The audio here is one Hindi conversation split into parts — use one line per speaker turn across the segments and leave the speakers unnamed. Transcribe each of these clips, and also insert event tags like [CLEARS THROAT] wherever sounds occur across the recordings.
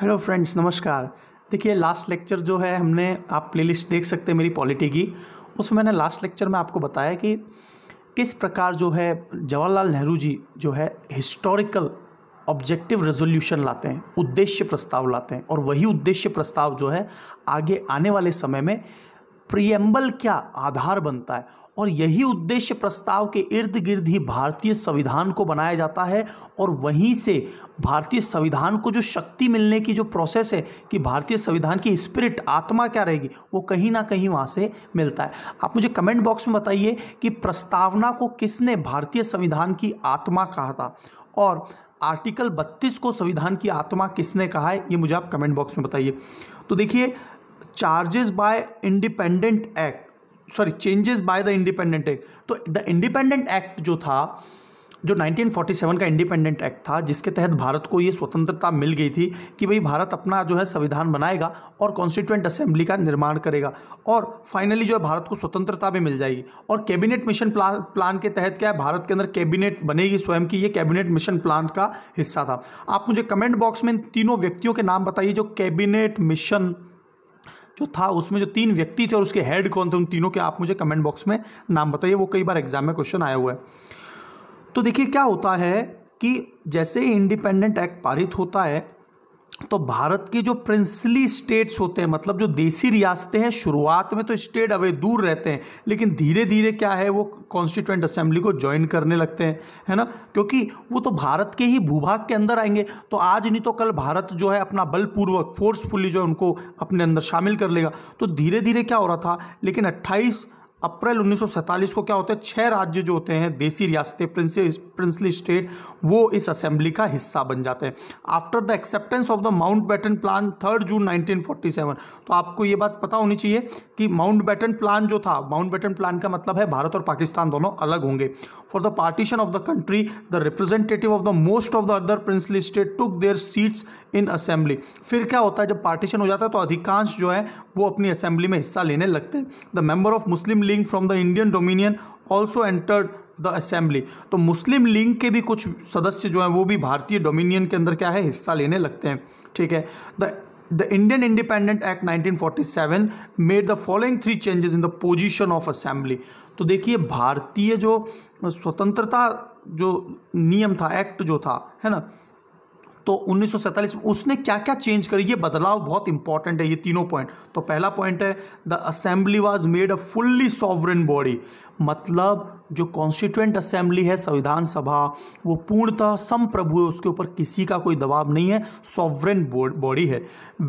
हेलो फ्रेंड्स नमस्कार देखिए लास्ट लेक्चर जो है हमने आप प्लेलिस्ट देख सकते हैं मेरी पॉलिटी की उसमें मैंने लास्ट लेक्चर में आपको बताया कि किस प्रकार जो है जवाहरलाल नेहरू जी जो है हिस्टोरिकल ऑब्जेक्टिव रेजोल्यूशन लाते हैं उद्देश्य प्रस्ताव लाते हैं और वही उद्देश्य प्रस्ताव जो है आगे आने वाले समय में प्रियम्बल क्या आधार बनता है और यही उद्देश्य प्रस्ताव के इर्द गिर्द ही भारतीय संविधान को बनाया जाता है और वहीं से भारतीय संविधान को जो शक्ति मिलने की जो प्रोसेस है कि भारतीय संविधान की स्पिरिट आत्मा क्या रहेगी वो कहीं ना कहीं वहाँ से मिलता है आप मुझे कमेंट बॉक्स में बताइए कि प्रस्तावना को किसने भारतीय संविधान की आत्मा कहा था और आर्टिकल 32 को संविधान की आत्मा किसने कहा है ये मुझे आप कमेंट बॉक्स में बताइए तो देखिए charges by independent act sorry changes by the independent act तो द इंडिपेंडेंट एक्ट जो था जो 1947 का इंडिपेंडेंट एक्ट था जिसके तहत भारत को ये स्वतंत्रता मिल गई थी कि भाई भारत अपना जो है संविधान बनाएगा और कॉन्स्टिट्यूंट असेंबली का निर्माण करेगा और फाइनली जो है भारत को स्वतंत्रता भी मिल जाएगी और कैबिनेट मिशन प्ला, प्लान के तहत क्या है भारत के अंदर कैबिनेट बनेगी स्वयं की ये कैबिनेट मिशन प्लान का हिस्सा था आप मुझे कमेंट बॉक्स में तीनों व्यक्तियों के नाम बताइए जो कैबिनेट मिशन जो था उसमें जो तीन व्यक्ति थे और उसके हेड कौन थे उन तीनों के आप मुझे कमेंट बॉक्स में नाम बताइए वो कई बार एग्जाम में क्वेश्चन आया हुआ है तो देखिए क्या होता है कि जैसे ही इंडिपेंडेंट एक्ट पारित होता है तो भारत की जो प्रिंसली स्टेट्स होते हैं मतलब जो देसी रियासतें हैं शुरुआत में तो स्टेट अवे दूर रहते हैं लेकिन धीरे धीरे क्या है वो कॉन्स्टिट्यूंट असेंबली को ज्वाइन करने लगते हैं है ना क्योंकि वो तो भारत के ही भूभाग के अंदर आएंगे तो आज नहीं तो कल भारत जो है अपना बलपूर्वक फोर्सफुली जो है उनको अपने अंदर शामिल कर लेगा तो धीरे धीरे क्या हो रहा था लेकिन अट्ठाईस अप्रैल 1947 को क्या होता है छह राज्य जो होते हैं देसी रियासतें प्रिंसली स्टेट वो इस असेंबली का हिस्सा बन जाते हैं after the acceptance of the Mountbatten plan third June 1947 तो आपको ये बात पता होनी चाहिए कि माउंट बैटन प्लान जो था माउंट बैटन प्लान का मतलब है भारत और पाकिस्तान दोनों अलग होंगे for the partition of the country the representative of the most of the other princely state took their seats in assembly फिर क्या होता है जब पार्टीशन हो जाता है तो अधिकांश जो है वो अपनी असेंबली में हिस्सा लेने लगते हैं the member of Muslim League from the Indian dominion also entered the assembly तो मुस्लिम लीग के भी कुछ सदस्य जो हैं वो भी भारतीय डोमिनियन के अंदर क्या है हिस्सा लेने लगते हैं ठीक है the the Indian independent act 1947 made the following three changes in the position of assembly तो देखिए भारतीय जो स्वतंत्रता जो नियम था एक्ट जो था है ना तो उन्नीस में उसने क्या क्या चेंज करी ये बदलाव बहुत इंपॉर्टेंट है ये तीनों पॉइंट तो पहला पॉइंट है the assembly was made a fully sovereign body मतलब जो कॉन्स्टिट्यूंट असेंबली है संविधान सभा वो पूर्णतः संप्रभु है उसके ऊपर किसी का कोई दबाव नहीं है सॉवरन बॉडी है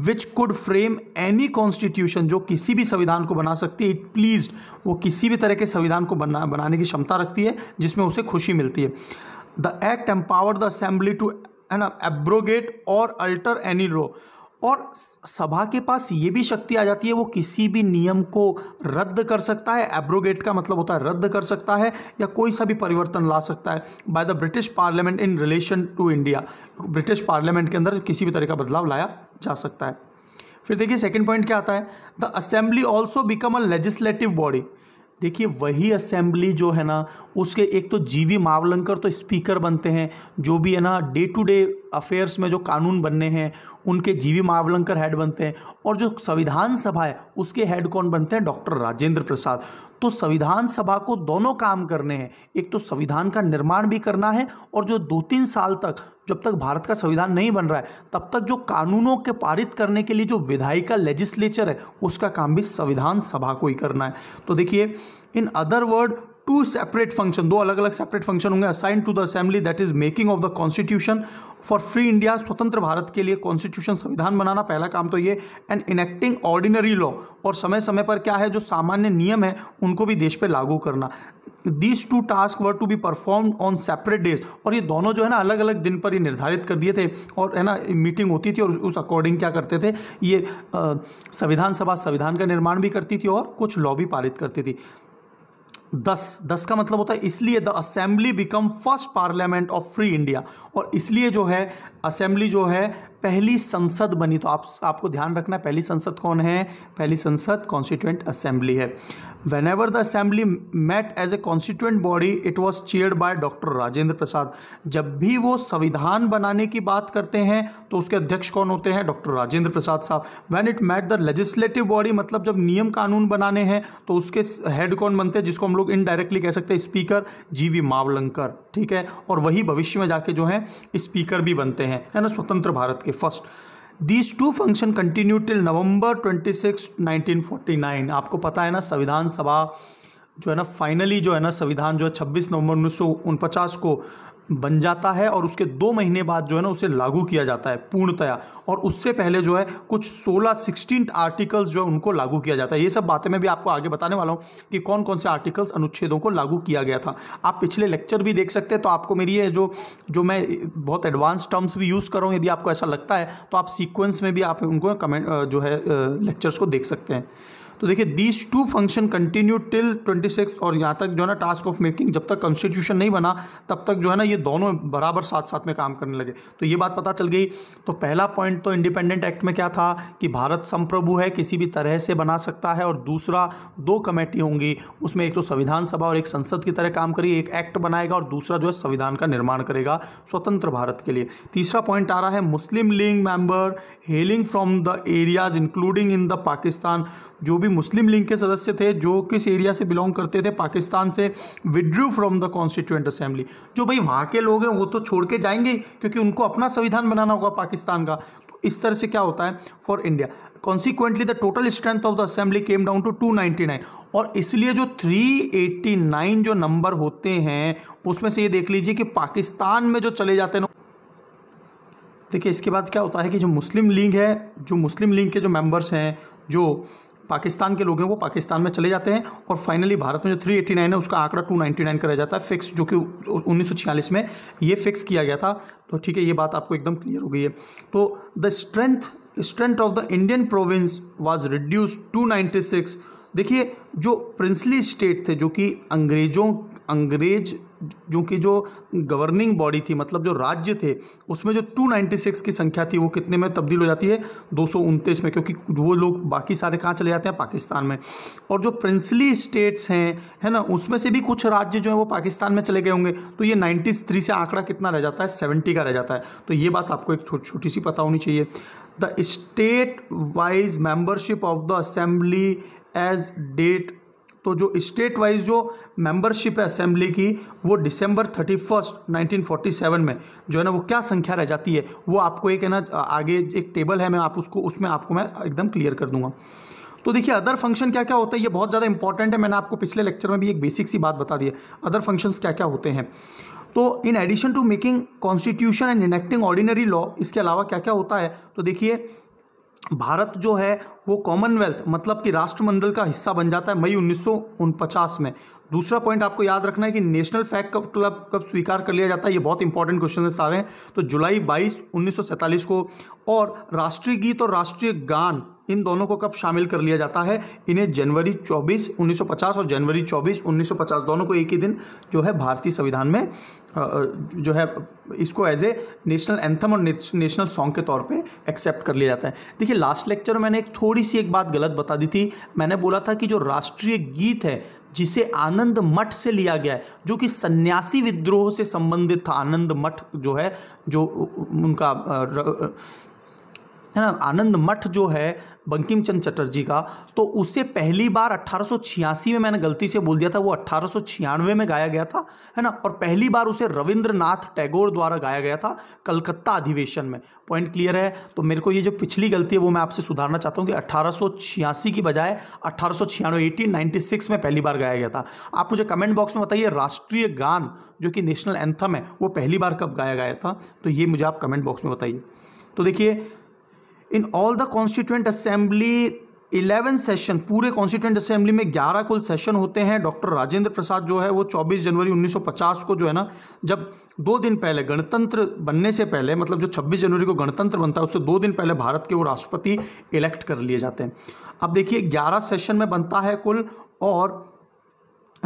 which could frame any constitution जो किसी भी संविधान को बना सकती है इट प्लीज वो किसी भी तरह के संविधान को बना बनाने की क्षमता रखती है जिसमें उसे खुशी मिलती है the act empower the assembly to है ना एब्रोगेट और अल्टर एनी रो और सभा के पास ये भी शक्ति आ जाती है वो किसी भी नियम को रद्द कर सकता है एब्रोगेट का मतलब होता है रद्द कर सकता है या कोई सा भी परिवर्तन ला सकता है by the British parliament in relation to India British parliament के अंदर किसी भी तरह का बदलाव लाया जा सकता है फिर देखिए सेकेंड पॉइंट क्या आता है the assembly also become a legislative body देखिए वही असेंबली जो है ना उसके एक तो जीवी मावलंकर तो स्पीकर बनते हैं जो भी है ना डे टू डे अफेयर्स में जो कानून बनने हैं उनके जीवी मावलंकर हेड बनते हैं और जो संविधान सभा है उसके हेड कौन बनते हैं डॉक्टर राजेंद्र प्रसाद तो संविधान सभा को दोनों काम करने हैं एक तो संविधान का निर्माण भी करना है और जो दो तीन साल तक जब तक भारत का संविधान नहीं बन रहा है तब तक जो कानूनों के पारित करने के लिए जो विधायिका लेजिस्लेचर है उसका काम भी संविधान सभा को ही करना है तो देखिए in other word to separate function दो अलग अलग सेपरेट फंक्शन होंगे assign to the assembly that is making of the constitution for free India स्वतंत्र भारत के लिए कॉन्स्टिट्यूशन संविधान बनाना पहला काम तो ये एंड इनेक्टिंग ऑर्डिनरी लॉ और समय समय पर क्या है जो सामान्य नियम है उनको भी देश पर लागू करना these two task were to be perform on separate days और ये दोनों जो है ना अलग अलग दिन पर ये निर्धारित कर दिए थे और है ना मीटिंग होती थी और उस अकॉर्डिंग क्या करते थे ये संविधान सभा संविधान का निर्माण भी करती थी और कुछ लॉ भी पारित करती थी दस दस का मतलब होता है इसलिए the assembly become first parliament of free India और इसलिए जो है असेंबली जो है पहली संसद बनी तो आप आपको ध्यान रखना है पहली संसद कौन है पहली संसद कॉन्स्टिट्यूंट असेंबली है whenever the assembly met as a constituent body it was chaired by doctor Rajendra Prasad जब भी वो संविधान बनाने की बात करते हैं तो उसके अध्यक्ष कौन होते हैं डॉक्टर राजेंद्र प्रसाद साहब when it met the legislative body मतलब जब नियम कानून बनाने हैं तो उसके हेड कौन बनते हैं जिसको हम लोग इनडायरेक्टली कह सकते हैं स्पीकर जी वी मावलंकर ठीक है और वही भविष्य में जाके जो है स्पीकर भी बनते हैं है ना स्वतंत्र भारत के के first these two function continue till November 26, 1949 आपको पता है ना संविधान सभा जो है ना फाइनली जो है ना संविधान जो है छब्बीस नवंबर उन्नीस को बन जाता है और उसके दो महीने बाद जो है ना उसे लागू किया जाता है पूर्णतया और उससे पहले जो है कुछ सोलह सिक्सटीन आर्टिकल्स जो है उनको लागू किया जाता है ये सब बातें मैं भी आपको आगे बताने वाला हूँ कि कौन कौन से आर्टिकल्स अनुच्छेदों को लागू किया गया था आप पिछले लेक्चर भी देख सकते हैं तो आपको मेरी ये जो जो मैं बहुत एडवांस टर्म्स भी यूज़ कर रहा हूँ यदि आपको ऐसा लगता है तो आप सीक्वेंस में भी आप उनको कमेंट जो है लेक्चर्स को देख सकते हैं तो देखिए these two function continue till twenty six और यहाँ तक जो है ना टास्क ऑफ मेकिंग जब तक कॉन्स्टिट्यूशन नहीं बना तब तक जो है ना ये दोनों बराबर साथ साथ में काम करने लगे तो ये बात पता चल गई तो पहला पॉइंट तो इंडिपेंडेंट एक्ट में क्या था कि भारत संप्रभु है किसी भी तरह से बना सकता है और दूसरा दो कमेटी होंगी उसमें एक तो संविधान सभा और एक संसद की तरह काम करिए एक एक्ट बनाएगा और दूसरा जो है संविधान का निर्माण करेगा स्वतंत्र भारत के लिए तीसरा पॉइंट आ रहा है Muslim League member hailing from the areas including in the Pakistan जो भी भी मुस्लिम लीग के सदस्य थे जो किस एरिया से बिलोंग करते थे पाकिस्तान से withdrew from the constituent assembly जो भाई वहाँ के लोग हैं वो तो छोड़ के जाएंगे क्योंकि उनको अपना संविधान बनाना होगा पाकिस्तान का तो इस तरह से क्या होता है for India consequently the total strength of the assembly came down to two और इसलिए जो 389 जो नंबर होते हैं उसमें से ये देख लीजिए कि पाकिस्तान में जो चले जाते हैं देखिए इसके बाद क्या होता है कि जो मुस्लिम लीग है जो मुस्लिम लीग के जो मेंबर्स हैं जो पाकिस्तान के लोग हैं वो पाकिस्तान में चले जाते हैं और फाइनली भारत में जो 389 है उसका आंकड़ा 299 का रह जाता है फिक्स जो कि उन्नीस में ये फिक्स किया गया था तो ठीक है ये बात आपको एकदम क्लियर हो गई है तो the strength strength of the Indian province was reduce to देखिए जो प्रिंसली स्टेट थे जो कि अंग्रेजों अंग्रेज जो कि जो गवर्निंग बॉडी थी मतलब जो राज्य थे उसमें जो 296 की संख्या थी वो कितने में तब्दील हो जाती है दो में क्योंकि वो लोग बाकी सारे कहाँ चले जाते हैं पाकिस्तान में और जो प्रिंसली स्टेट्स हैं है ना उसमें से भी कुछ राज्य जो हैं वो पाकिस्तान में चले गए होंगे तो ये नाइन्टी से आंकड़ा कितना रह जाता है सेवेंटी का रह जाता है तो ये बात आपको एक छोटी सी पता होनी चाहिए the state wise membership of the assembly as date तो जो स्टेट वाइज जो मेंबरशिप है असेंबली की वो दिसंबर थर्टी फर्स्ट नाइनटीन में जो है ना वो क्या संख्या रह जाती है वो आपको एक है ना आगे एक टेबल है मैं आप उसको उसमें आपको मैं एकदम क्लियर कर दूंगा तो देखिए अदर फंक्शन क्या क्या होता है ये बहुत ज़्यादा इंपॉर्टेंट है मैंने आपको पिछले लेक्चर में भी एक बेसिक सी बात बता दी है अदर फंक्शंस क्या क्या होते हैं तो in addition to making constitution and enacting ordinary law इसके अलावा क्या क्या होता है तो देखिए भारत जो है वो कॉमनवेल्थ मतलब कि राष्ट्रमंडल का हिस्सा बन जाता है मई उन्नीस में दूसरा पॉइंट आपको याद रखना है कि नेशनल फैक्ट कब क्लब कब स्वीकार कर लिया जाता है ये बहुत इंपॉर्टेंट क्वेश्चन है सारे हैं तो जुलाई 22 1947 को और राष्ट्रीय गीत और राष्ट्रीय गान इन दोनों को कब शामिल कर लिया जाता है इन्हें जनवरी 24 1950 और जनवरी 24 1950 दोनों को एक ही दिन जो है भारतीय संविधान में जो है इसको एज ए नेशनल एंथम और नेशनल सॉन्ग के तौर पे एक्सेप्ट कर लिया जाता है देखिए लास्ट लेक्चर में मैंने एक थोड़ी सी एक बात गलत बता दी थी मैंने बोला था कि जो राष्ट्रीय गीत है जिसे आनंद मठ से लिया गया है जो कि सन्यासी विद्रोह से संबंधित था आनंद मठ जो है जो उनका है ना आनंद मठ जो है बंकिम चंद चटर्जी का तो उसे पहली बार 1886 में मैंने गलती से बोल दिया था वो अट्ठारह में गाया गया था है ना और पहली बार उसे रविंद्रनाथ टैगोर द्वारा गाया गया था कलकत्ता अधिवेशन में पॉइंट क्लियर है तो मेरे को ये जो पिछली गलती है वो मैं आपसे सुधारना चाहता हूँ कि अट्ठारह की बजाय अट्ठारह एटीन में पहली बार गाया गया था आप मुझे कमेंट बॉक्स में बताइए राष्ट्रीय गान जो कि नेशनल एंथम है वो पहली बार कब गाया गया था तो ये मुझे आप कमेंट बॉक्स में बताइए तो देखिए in all the constituent assembly eleven session पूरे कॉन्स्टिट्यूंट असेंबली में ग्यारह कुल सेशन होते हैं डॉक्टर राजेंद्र प्रसाद जो है वो चौबीस जनवरी 1950 को जो है ना जब दो दिन पहले गणतंत्र बनने से पहले मतलब जो 26 जनवरी को गणतंत्र बनता है उससे दो दिन पहले भारत के वो राष्ट्रपति इलेक्ट कर लिए जाते हैं अब देखिए ग्यारह सेशन में बनता है कुल और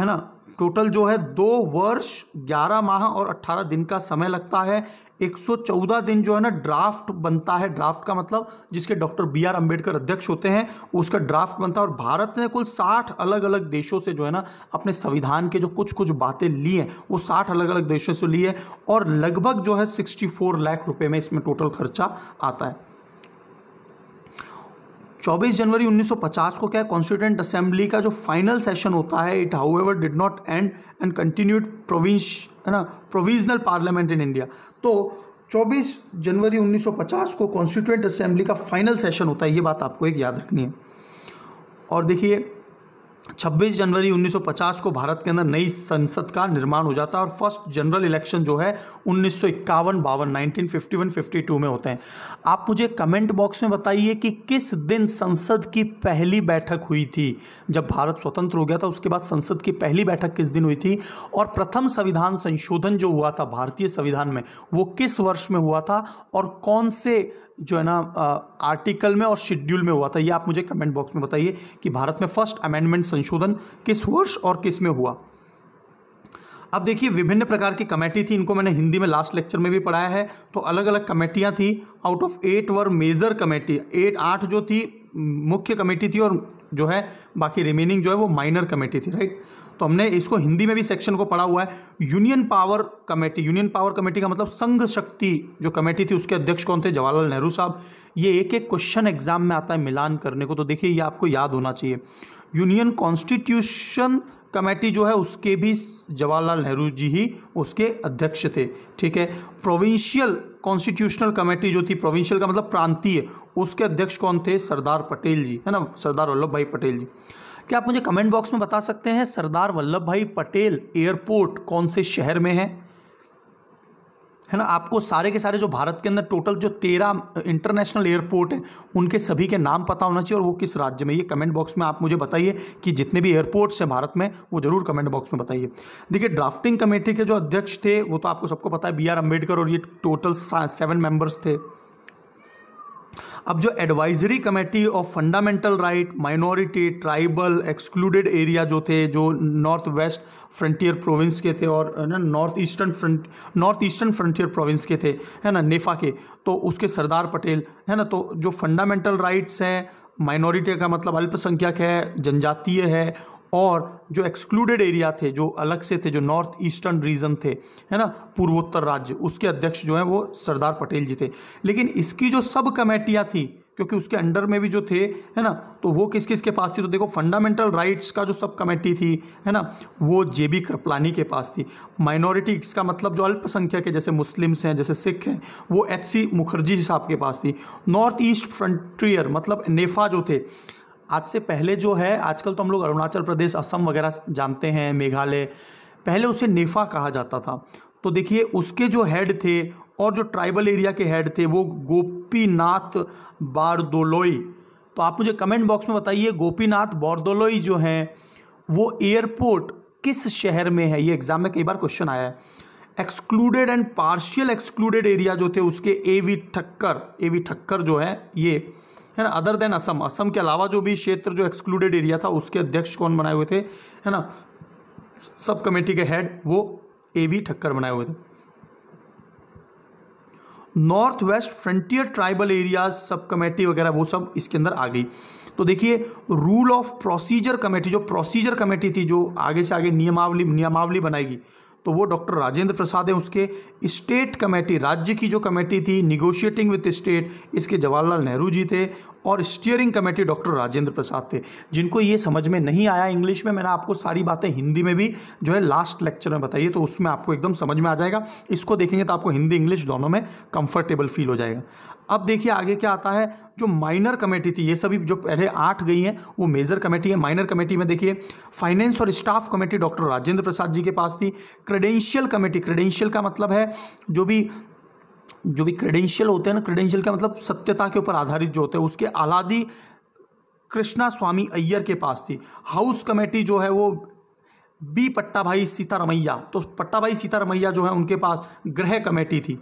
है ना टोटल जो है दो वर्ष ग्यारह माह और अट्ठारह दिन का समय लगता है एक सौ चौदह दिन जो है ना ड्राफ्ट बनता है ड्राफ्ट का मतलब जिसके डॉक्टर बी आर अम्बेडकर अध्यक्ष होते हैं उसका ड्राफ्ट बनता है और भारत ने कुल साठ अलग अलग देशों से जो है ना अपने संविधान के जो कुछ कुछ बातें ली हैं वो साठ अलग अलग देशों से ली है और लगभग जो है सिक्सटी फोर लाख रुपये में इसमें टोटल खर्चा आता है 24 जनवरी 1950 को क्या कॉन्स्टिट्यूंट असेंबली का जो फाइनल सेशन होता है it however did not end and continued province है ना प्रोविजनल पार्लियामेंट इन इंडिया तो 24 जनवरी 1950 को कॉन्स्टिट्यूंट असेंबली का फाइनल सेशन होता है ये बात आपको एक याद रखनी है और देखिए 26 जनवरी 1950 को भारत के अंदर नई संसद का निर्माण हो जाता है और फर्स्ट जनरल इलेक्शन जो है उन्नीस सौ इक्यावन बावन नाइनटीन फिफ्टी टू में होते हैं आप मुझे कमेंट बॉक्स में बताइए कि किस दिन संसद की पहली बैठक हुई थी जब भारत स्वतंत्र हो गया था उसके बाद संसद की पहली बैठक किस दिन हुई थी और प्रथम संविधान संशोधन जो हुआ था भारतीय संविधान में वो किस वर्ष में हुआ था और कौन से जो है ना आर्टिकल में और शेड्यूल में हुआ था ये आप मुझे कमेंट बॉक्स में बताइए कि भारत में फर्स्ट अमेंडमेंट संशोधन किस वर्ष और किस में हुआ अब देखिए विभिन्न प्रकार की कमेटी थी इनको मैंने हिंदी में लास्ट लेक्चर में भी पढ़ाया है तो अलग अलग कमेटियाँ थी out of eight were major committee eight आठ जो थी मुख्य कमेटी थी और जो है बाकी रिमेनिंग जो है वो माइनर कमेटी थी राइट तो हमने इसको हिंदी में भी सेक्शन को पढ़ा हुआ है union power committee union power committee का मतलब संघ शक्ति जो कमेटी थी उसके अध्यक्ष कौन थे जवाहरलाल नेहरू साहब ये एक एक क्वेश्चन एग्जाम में आता है मिलान करने को तो देखिए ये आपको याद होना चाहिए यूनियन कॉन्स्टिट्यूशन कमेटी जो है उसके भी जवाहरलाल नेहरू जी ही उसके अध्यक्ष थे ठीक है प्रोविंशियल कॉन्स्टिट्यूशनल कमेटी जो थी प्रोविंशियल का मतलब प्रांतीय उसके अध्यक्ष कौन थे सरदार पटेल जी है ना सरदार वल्लभ भाई पटेल जी क्या आप मुझे कमेंट बॉक्स में बता सकते हैं सरदार वल्लभ भाई पटेल एयरपोर्ट कौन से शहर में है है ना आपको सारे के सारे जो भारत के अंदर टोटल जो तेरह इंटरनेशनल एयरपोर्ट हैं उनके सभी के नाम पता होना चाहिए और वो किस राज्य में ये कमेंट बॉक्स में आप मुझे बताइए कि जितने भी एयरपोर्ट्स हैं भारत में वो जरूर कमेंट बॉक्स में बताइए देखिए ड्राफ्टिंग कमेटी के जो अध्यक्ष थे वो तो आपको सबको पता है बी आर अम्बेडकर और ये टोटल सेवन मेम्बर्स थे अब जो advisory committee of fundamental right minority tribal excluded area जो थे जो नॉर्थ वेस्ट फ्रंटियर प्रोविंस के थे और ना north eastern front north eastern frontier province के थे है ना नेफा के तो उसके सरदार पटेल है ना तो जो फंडामेंटल राइट्स हैं माइनॉरिटी का मतलब अल्पसंख्यक है जनजातीय है और जो एक्सक्लूडेड एरिया थे जो अलग से थे जो नॉर्थ ईस्टर्न रीजन थे है ना पूर्वोत्तर राज्य उसके अध्यक्ष जो हैं वो सरदार पटेल जी थे लेकिन इसकी जो सब कमेटियाँ थी क्योंकि उसके अंडर में भी जो थे है ना तो वो किस किस के पास थी तो देखो फंडामेंटल राइट्स का जो सब कमेटी थी है ना वो जे बी कृपलानी के पास थी माइनॉरिटी का मतलब जो अल्पसंख्यक है जैसे मुस्लिम्स हैं जैसे सिख हैं वो एच सी मुखर्जी साहब के पास थी नॉर्थ ईस्ट फ्रंटियर मतलब नेफा जो थे आज से पहले जो है आजकल तो हम लोग अरुणाचल प्रदेश असम वगैरह जानते हैं मेघालय पहले उसे नेफा कहा जाता था तो देखिए उसके जो हेड थे और जो ट्राइबल एरिया के हेड थे वो गोपीनाथ बारदोलोई तो आप मुझे कमेंट बॉक्स में बताइए गोपीनाथ बारदोलोई जो हैं वो एयरपोर्ट किस शहर में है ये एग्जाम में कई बार क्वेश्चन आया है excluded and partial excluded area जो थे उसके A V Thakkar A V Thakkar जो है ये है ना अदर देन असम असम के अलावा जो भी क्षेत्र जो एक्सक्लूडेड एरिया था उसके अध्यक्ष कौन बनाए हुए थे है ना सब कमेटी के हेड वो ए वी ठक्कर बनाए हुए थे north west frontier tribal areas sub committee वगैरह वो सब इसके अंदर आ गई तो देखिए रूल ऑफ प्रोसीजर कमेटी जो प्रोसीजर कमेटी थी जो आगे से आगे नियमावली नियमावली बनाएगी तो वो डॉक्टर राजेंद्र प्रसाद हैं उसके स्टेट कमेटी राज्य की जो कमेटी थी निगोशिएटिंग विद स्टेट इसके जवाहरलाल नेहरू जी थे और steering committee doctor Rajendra Prasad थे जिनको ये समझ में नहीं आया इंग्लिश में मैंने आपको सारी बातें हिंदी में भी जो है लास्ट लेक्चर में बताइए तो उसमें आपको एकदम समझ में आ जाएगा इसको देखेंगे तो आपको हिंदी इंग्लिश दोनों में कंफर्टेबल फील हो जाएगा अब देखिए आगे क्या आता है जो माइनर कमेटी थी ये सभी जो पहले आठ गई हैं वो मेजर कमेटी है माइनर कमेटी में देखिए फाइनेंस और staff committee doctor Rajendra Prasad ji के पास थी क्रेडेंशियल कमेटी क्रेडेंशियल का मतलब है जो भी जो भी क्रेडेंशियल होते हैं ना क्रेडेंशियल का मतलब सत्यता के ऊपर आधारित जो होते हैं उसके आलादी कृष्णा स्वामी अय्यर के पास थी हाउस कमेटी जो है वो बी पट्टा भाई सीतारमैया तो पट्टा भाई सीतारमैया जो है उनके पास ग्रह कमेटी थी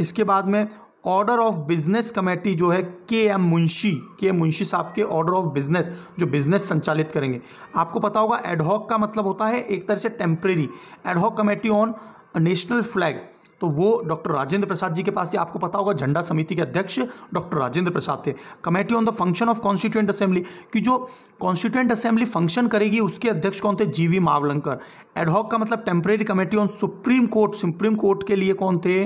इसके बाद में ऑर्डर ऑफ बिजनेस कमेटी जो है के एम मुंशी के एम मुंशी साहब के ऑर्डर ऑफ बिजनेस जो बिजनेस संचालित करेंगे आपको पता होगा एडहॉक का मतलब होता है एक तरह से temporary ad hoc committee on national flag तो वो डॉक्टर राजेंद्र प्रसाद जी के पास थे आपको पता होगा झंडा समिति के अध्यक्ष डॉक्टर राजेंद्र प्रसाद थे committee on the function of constituent assembly कि जो कॉन्स्टिट्यूंट असेंबली फंक्शन करेगी उसके अध्यक्ष कौन थे जीवी मावलंकर एडहॉक का मतलब temporary committee on supreme court supreme court के लिए कौन थे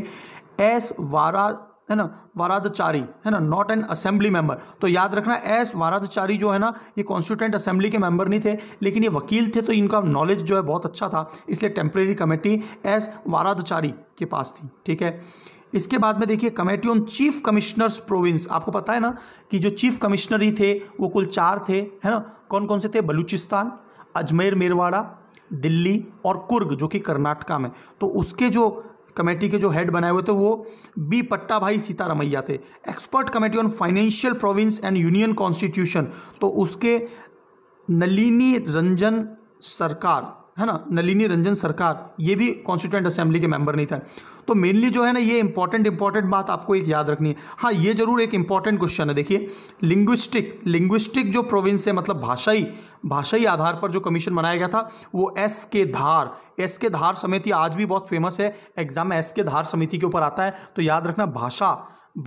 एस वारा है ना वाराधचारी है ना नॉट एन असेंबली मेंबर तो याद रखना एस वाराधचारी जो है ना ये कॉन्स्टिट्यूंट असेंबली के मेंबर नहीं थे लेकिन ये वकील थे तो इनका नॉलेज जो है बहुत अच्छा था इसलिए टेम्परेरी कमेटी एस वाराधचारी के पास थी ठीक है इसके बाद में देखिए committee on chief commissioners province आपको पता है ना कि जो चीफ कमिश्नर ही थे वो कुल चार थे है ना कौन कौन से थे बलूचिस्तान अजमेर मेरवाड़ा दिल्ली और कुर्ग जो कि कर्नाटका में तो उसके जो कमेटी के जो हेड बनाए हुए थे वो बी पट्टा भाई सीतारामैया थे expert committee on financial province and union constitution तो उसके नलिनी रंजन सरकार है ना नलिनी रंजन सरकार ये भी कॉन्स्टिट्यूंट असेंबली के मेंबर नहीं थे तो मेनली जो है ना ये इंपॉर्टेंट इंपॉर्टेंट बात आपको एक याद रखनी है हाँ ये जरूर एक इंपॉर्टेंट क्वेश्चन है देखिए लिंग्विस्टिक लिंग्विस्टिक जो प्रोविंस है मतलब भाषाई भाषाई आधार पर जो कमीशन बनाया गया था वो एस के धार एस के धार समिति आज भी बहुत फेमस है एग्जाम एस के धार समिति के ऊपर आता है तो याद रखना भाषा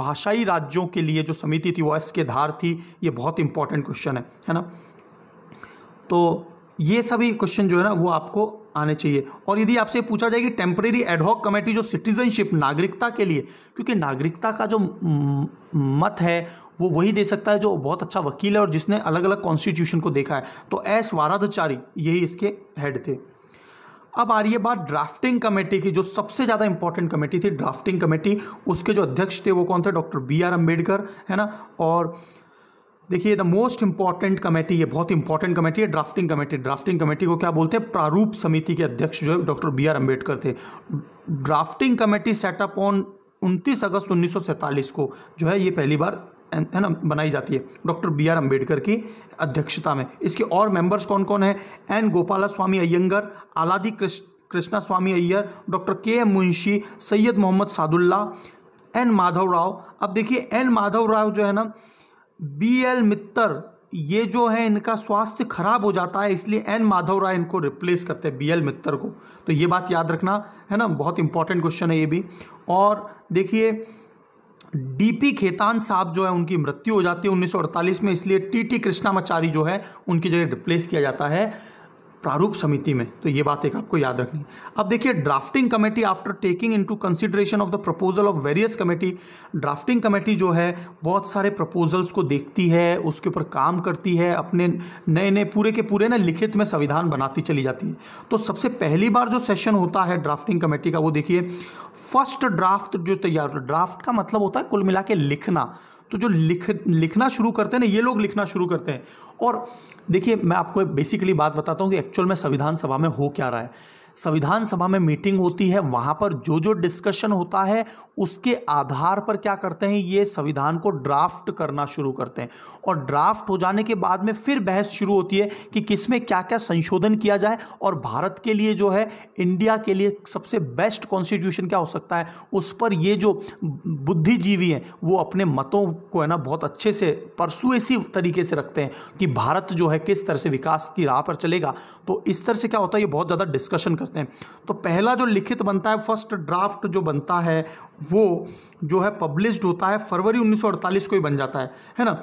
भाषाई राज्यों के लिए जो समिति थी वो एस के धार थी ये बहुत इंपॉर्टेंट क्वेश्चन है है ना तो ये सभी क्वेश्चन जो है ना वो आपको आने चाहिए और यदि आपसे पूछा जाए कि टेम्परेरी एडहॉक कमेटी जो सिटीजनशिप नागरिकता के लिए क्योंकि नागरिकता का जो मत है वो वही दे सकता है जो बहुत अच्छा वकील है और जिसने अलग अलग कॉन्स्टिट्यूशन को देखा है तो एस वाराधचारी यही इसके हेड थे अब आ रही है बात ड्राफ्टिंग कमेटी की जो सबसे ज़्यादा इंपॉर्टेंट कमेटी थी ड्राफ्टिंग कमेटी उसके जो अध्यक्ष थे वो कौन थे डॉक्टर बी आर अम्बेडकर है ना और देखिए द मोस्ट इंपॉर्टेंट कमेटी ये बहुत इंपॉर्टेंट कमेटी है ड्राफ्टिंग कमेटी ड्राफ्टिंग कमेटी को क्या बोलते हैं प्रारूप समिति के अध्यक्ष जो है डॉक्टर बी आर अम्बेडकर थे ड्राफ्टिंग कमेटी सेटअप ऑन उनतीस अगस्त उन्नीस को जो है ये पहली बार है ना बनाई जाती है डॉक्टर बी आर अम्बेडकर की अध्यक्षता में इसके और मेंबर्स कौन कौन है N Gopalaswami Ayyangar Alladi Krishnaswami Iyer doctor K M Munshi Syed Mohammad Saadulla N Madhav Rao अब देखिए एन माधव राव जो है ना बी एल मित्तर ये जो है इनका स्वास्थ्य खराब हो जाता है इसलिए एन माधव राय इनको रिप्लेस करते हैं बी एल मित्तर को तो ये बात याद रखना है ना बहुत इंपॉर्टेंट क्वेश्चन है ये भी और देखिए डी पी खेतान साहब जो है उनकी मृत्यु हो जाती है 1948 में इसलिए टी टी कृष्णामाचारी जो है उनकी जगह रिप्लेस किया जाता है प्रारूप समिति में तो ये बात एक आपको याद रखनी अब देखिए drafting committee after taking into consideration of the proposal of various committee drafting committee जो है बहुत सारे प्रपोजल्स को देखती है उसके ऊपर काम करती है अपने नए नए पूरे के पूरे ना लिखित में संविधान बनाती चली जाती है तो सबसे पहली बार जो सेशन होता है ड्राफ्टिंग कमेटी का वो देखिए फर्स्ट ड्राफ्ट जो तैयार ड्राफ्ट का मतलब होता है कुल मिला के लिखना तो जो लिख लिखना शुरू करते हैं ना ये लोग लिखना शुरू करते हैं और देखिए मैं आपको बेसिकली बात बताता हूँ कि एक्चुअल में संविधान सभा में हो क्या रहा है संविधान सभा में मीटिंग होती है वहां पर जो जो डिस्कशन होता है उसके आधार पर क्या करते हैं ये संविधान को ड्राफ्ट करना शुरू करते हैं और ड्राफ्ट हो जाने के बाद में फिर बहस शुरू होती है कि किसमें क्या क्या संशोधन किया जाए और भारत के लिए जो है इंडिया के लिए सबसे बेस्ट कॉन्स्टिट्यूशन क्या हो सकता है उस पर ये जो बुद्धिजीवी हैं वो अपने मतों को है ना बहुत अच्छे से परसुएसिव तरीके से रखते हैं कि भारत जो है किस तरह से विकास की राह पर चलेगा तो इस तरह से क्या होता है ये बहुत ज़्यादा डिस्कशन करते हैं तो पहला जो लिखित बनता है फर्स्ट ड्राफ्ट जो बनता है वो जो है पब्लिश्ड होता है फरवरी 1948 को ही बन जाता है है ना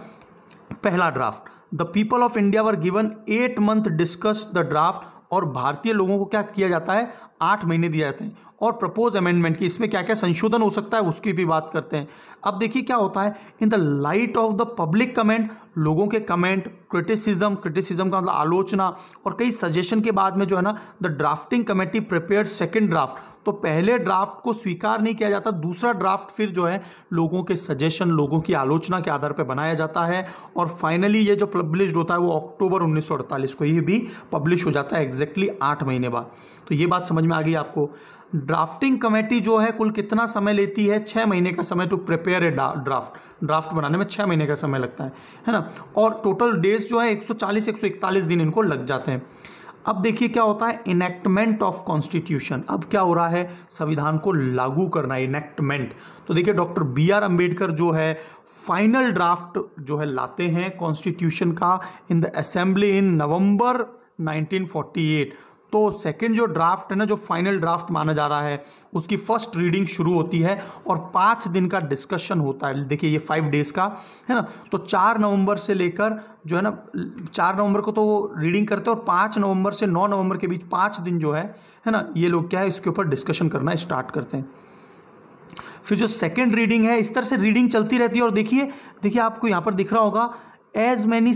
पहला draft the people of India were given eight month discuss the draft और भारतीय लोगों को क्या किया जाता है आठ महीने दिए जाते हैं और प्रपोज अमेंडमेंट की इसमें क्या क्या संशोधन हो सकता है उसकी भी बात करते हैं अब देखिए क्या होता है in the light of the public comment लोगों के कमेंट क्रिटिसिज्म क्रिटिसिज्म का मतलब आलोचना और कई सजेशन के बाद में जो है ना the drafting committee prepare second draft तो पहले ड्राफ्ट को स्वीकार नहीं किया जाता दूसरा ड्राफ्ट फिर जो है लोगों के सजेशन लोगों की आलोचना के आधार पर बनाया जाता है और फाइनली ये जो पब्लिश होता है वो अक्टूबर उन्नीस को ये भी पब्लिश हो जाता है एग्जैक्टली आठ महीने बाद तो ये बात समझ में आ गई आपको ड्राफ्टिंग कमेटी जो है कुल कितना समय लेती है छः महीने का समय to prepare a draft draft बनाने में छः महीने का समय लगता है है ना और टोटल डेज जो है 140 141 दिन इनको लग जाते हैं अब देखिए क्या होता है इनेक्टमेंट ऑफ कॉन्स्टिट्यूशन अब क्या हो रहा है संविधान को लागू करना इनेक्टमेंट तो देखिए डॉक्टर बी आर अम्बेडकर जो है फाइनल ड्राफ्ट जो है लाते हैं कॉन्स्टिट्यूशन का इन द असेंबली इन नवंबर 1948 तो सेकंड जो ड्राफ्ट है ना जो फाइनल ड्राफ्ट माना जा रहा है उसकी फर्स्ट रीडिंग शुरू होती है और पाँच दिन का डिस्कशन होता है देखिए ये फाइव डेज का है ना तो चार नवंबर से लेकर जो है ना चार नवंबर को तो वो रीडिंग करते हैं और पाँच नवंबर से नौ नवंबर के बीच पाँच दिन जो है है ना ये लोग क्या है इसके ऊपर डिस्कशन करना स्टार्ट करते हैं फिर जो सेकेंड रीडिंग है इस तरह से रीडिंग चलती रहती है और देखिए देखिए आपको यहाँ पर दिख रहा होगा as many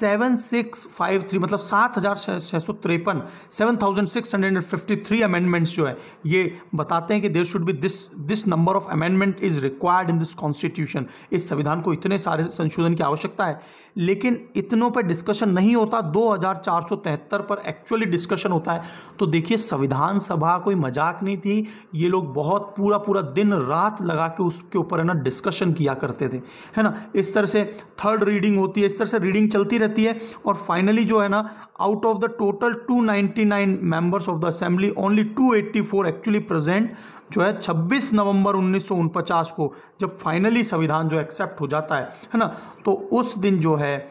seven six five three मतलब सात हज़ार छः सौ तिरपन seven thousand six hundred and fifty three amendments जो है ये बताते हैं कि there should be this this number of amendment is required in this constitution इस संविधान को इतने सारे संशोधन की आवश्यकता है लेकिन इतनों पर डिस्कशन नहीं होता दो पर एक्चुअली डिस्कशन होता है तो देखिए संविधान सभा कोई मजाक नहीं थी ये लोग बहुत पूरा पूरा दिन रात लगा के उसके ऊपर है ना डिस्कशन किया करते थे है ना इस तरह से थर्ड रीडिंग होती है इस तरह से रीडिंग चलती रहती है और फाइनली जो है ना out of the total 299 members of the assembly only 284 actually present जो है 26 नवंबर उन्नीस को जब फाइनली संविधान जो एक्सेप्ट हो जाता है है ना तो उस दिन जो है है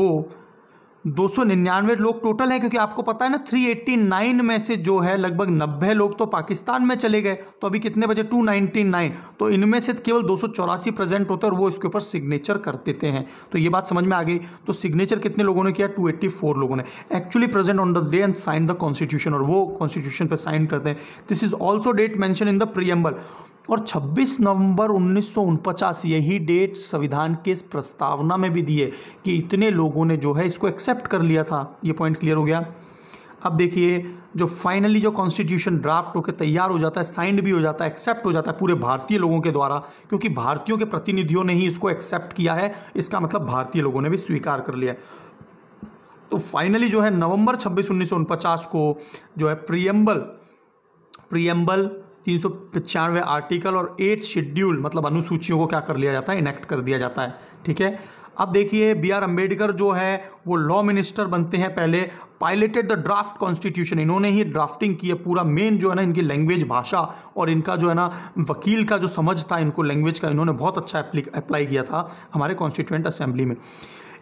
वो 299 लोग टोटल हैं क्योंकि आपको पता है ना 389 में से जो है लगभग 90 लोग तो पाकिस्तान में चले गए तो अभी कितने बजे 299 तो इनमें से केवल दो प्रेजेंट होते हैं और वो इसके ऊपर सिग्नेचर कर देते हैं तो ये बात समझ में आ गई तो सिग्नेचर कितने लोगों ने किया 284 लोगों ने actually present on the day and sign the constitution और वो कॉन्स्टिट्यूशन पर साइन करते हैं this is also date mention in the preamble और 26 नवंबर उन्नीस यही डेट संविधान के इस प्रस्तावना में भी दिए कि इतने लोगों ने जो है इसको एक्सेप्ट कर लिया था ये पॉइंट क्लियर हो गया अब देखिए जो फाइनली जो कॉन्स्टिट्यूशन ड्राफ्ट होकर तैयार हो जाता है साइंड भी हो जाता है एक्सेप्ट हो जाता है पूरे भारतीय लोगों के द्वारा क्योंकि भारतीयों के प्रतिनिधियों ने ही इसको एक्सेप्ट किया है इसका मतलब भारतीय लोगों ने भी स्वीकार कर लिया तो फाइनली जो है नवंबर छब्बीस उन्नीस को जो है प्रियम्बल प्रियम्बल तीन सौ पचानवे आर्टिकल और एट शेड्यूल मतलब अनुसूचियों को क्या कर लिया जाता है इनेक्ट कर दिया जाता है ठीक है अब देखिए बी आर अम्बेडकर जो है वो लॉ मिनिस्टर बनते हैं पहले पायलटेड द ड्राफ्ट कॉन्स्टिट्यूशन इन्होंने ही ड्राफ्टिंग की है पूरा मेन जो है ना इनकी लैंग्वेज भाषा और इनका जो है ना वकील का जो समझ था इनको लैंग्वेज का इन्होंने बहुत अच्छा अप्लाई किया था हमारे कॉन्स्टिट्यूंट असेंबली में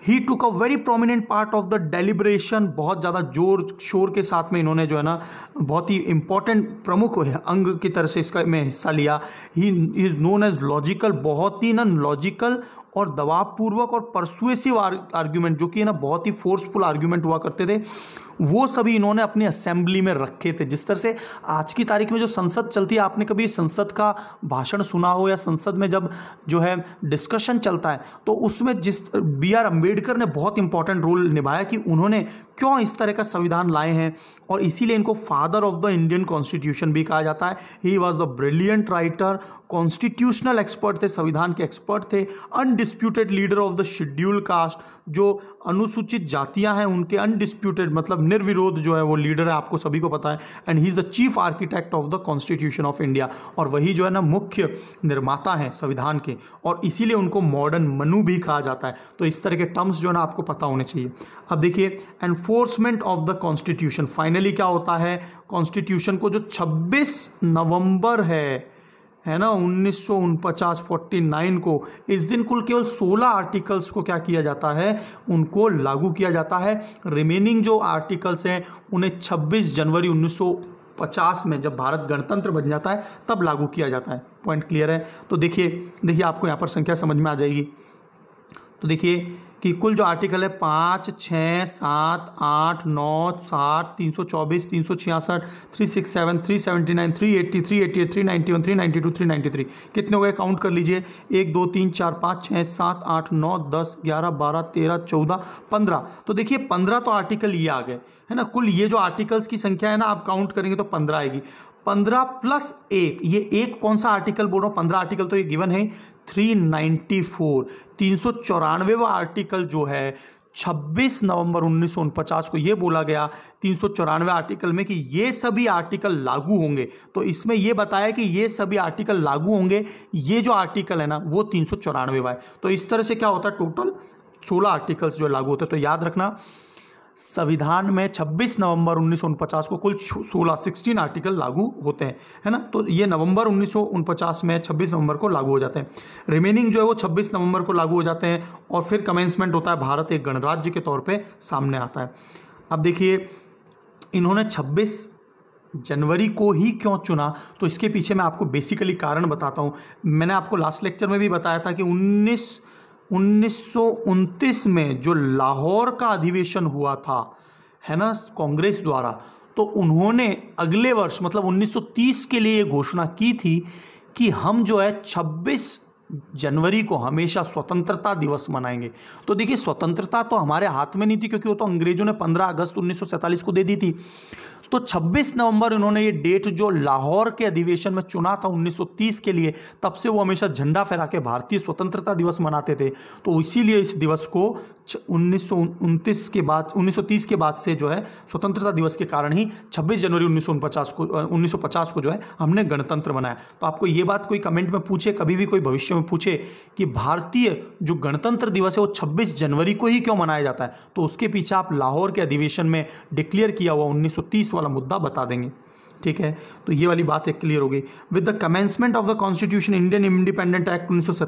he took a very prominent part of the deliberation बहुत ज़्यादा जोर शोर के साथ में इन्होंने जो है ना बहुत ही इंपॉर्टेंट प्रमुख अंग की तरह से इसका में हिस्सा लिया he is known as logical बहुत ही ना लॉजिकल और दबावपूर्वक और परसुएसिव आर्ग्यूमेंट जो कि है ना बहुत ही फोर्सफुल आर्ग्यूमेंट हुआ करते थे वो सभी इन्होंने अपनी असेंबली में रखे थे जिस तरह से आज की तारीख में जो संसद चलती है आपने कभी संसद का भाषण सुना हो या संसद में जब जो है डिस्कशन चलता है तो उसमें जिस बी आर अम्बेडकर ने बहुत इंपॉर्टेंट रोल निभाया कि उन्होंने क्यों इस तरह का संविधान लाए हैं और इसीलिए इनको father of the Indian constitution भी कहा जाता है he was the brilliant writer constitutional expert थे संविधान के एक्सपर्ट थे undisputed leader of the schedule caste जो अनुसूचित जातियां हैं उनके अनडिस्प्यूटेड मतलब निर्विरोध जो है वो लीडर है आपको सभी को पता है and he is the chief architect of the constitution of India और वही जो है ना मुख्य निर्माता है संविधान के और इसीलिए उनको मॉडर्न मनु भी कहा जाता है तो इस तरह के टर्म्स जो है ना आपको पता होने चाहिए अब देखिए enforcement of the constitution finally क्या होता है कॉन्स्टिट्यूशन को जो छब्बीस नवंबर है है ना उन्नीस सौ को इस दिन कुल केवल 16 आर्टिकल्स को क्या किया जाता है उनको लागू किया जाता है रिमेनिंग जो आर्टिकल्स हैं उन्हें 26 जनवरी 1950 में जब भारत गणतंत्र बन जाता है तब लागू किया जाता है पॉइंट क्लियर है तो देखिए देखिए आपको यहाँ पर संख्या समझ में आ जाएगी तो देखिए कि कुल जो आर्टिकल है पाँच छः सात आठ नौ साठ तीन सौ चौबीस तीन सौ छियासठ three six seven three seventy nine three eighty three eighty eight three ninety one three ninety two three ninety three कितने हो गए काउंट कर लीजिए एक दो तीन चार पाँच छः सात आठ नौ दस ग्यारह बारह तेरह चौदह पंद्रह तो देखिए पंद्रह तो आर्टिकल ये आ गए है ना कुल ये जो आर्टिकल्स की संख्या है ना आप काउंट करेंगे तो पंद्रह आएगी पंद्रह प्लस एक ये एक कौन सा आर्टिकल बोल रहा हूँ पंद्रह आर्टिकल तो ये गिवन है थ्री नाइन्टी फोर तीन सौ चौरानवेवा आर्टिकल जो है छब्बीस नवंबर उन्नीस को ये बोला गया तीन सौ चौरानवे आर्टिकल में कि ये सभी आर्टिकल लागू होंगे तो इसमें ये बताया कि ये सभी आर्टिकल लागू होंगे ये जो आर्टिकल है ना वो तीन सौ है तो इस तरह से क्या होता है टोटल सोलह आर्टिकल्स जो लागू होते हैं तो याद रखना संविधान में 26 नवंबर उन्नीस को कुल 16 सिक्सटीन आर्टिकल लागू होते हैं है ना तो ये नवंबर उन्नीस में 26 नवंबर को लागू हो जाते हैं रिमेनिंग जो है वो 26 नवंबर को लागू हो जाते हैं और फिर कमेंसमेंट होता है भारत एक गणराज्य के तौर पे सामने आता है अब देखिए इन्होंने 26 जनवरी को ही क्यों चुना तो इसके पीछे मैं आपको बेसिकली कारण बताता हूँ मैंने आपको लास्ट लेक्चर में भी बताया था कि उन्नीस उन्नीस में जो लाहौर का अधिवेशन हुआ था है ना कांग्रेस द्वारा तो उन्होंने अगले वर्ष मतलब 1930 के लिए घोषणा की थी कि हम जो है 26 जनवरी को हमेशा स्वतंत्रता दिवस मनाएंगे तो देखिए स्वतंत्रता तो हमारे हाथ में नहीं थी क्योंकि वो तो अंग्रेजों ने 15 अगस्त 1947 को दे दी थी तो 26 नवंबर इन्होंने ये डेट जो लाहौर के अधिवेशन में चुना था 1930 के लिए तब से वो हमेशा झंडा फहरा के भारतीय स्वतंत्रता दिवस मनाते थे तो इसीलिए इस दिवस को उन्नीस के बाद 1930 के बाद से जो है स्वतंत्रता दिवस के कारण ही 26 जनवरी 1950 को 1950 को जो है हमने गणतंत्र बनाया तो आपको ये बात कोई कमेंट में पूछे कभी भी कोई भविष्य में पूछे कि भारतीय जो गणतंत्र दिवस है वो 26 जनवरी को ही क्यों मनाया जाता है तो उसके पीछे आप लाहौर के अधिवेशन में डिक्लेयर किया हुआ उन्नीस वाला मुद्दा बता देंगे ठीक है तो ये वाली बात एक क्लियर हो गई with the commencement of the constitution Indian independent act उन्नीस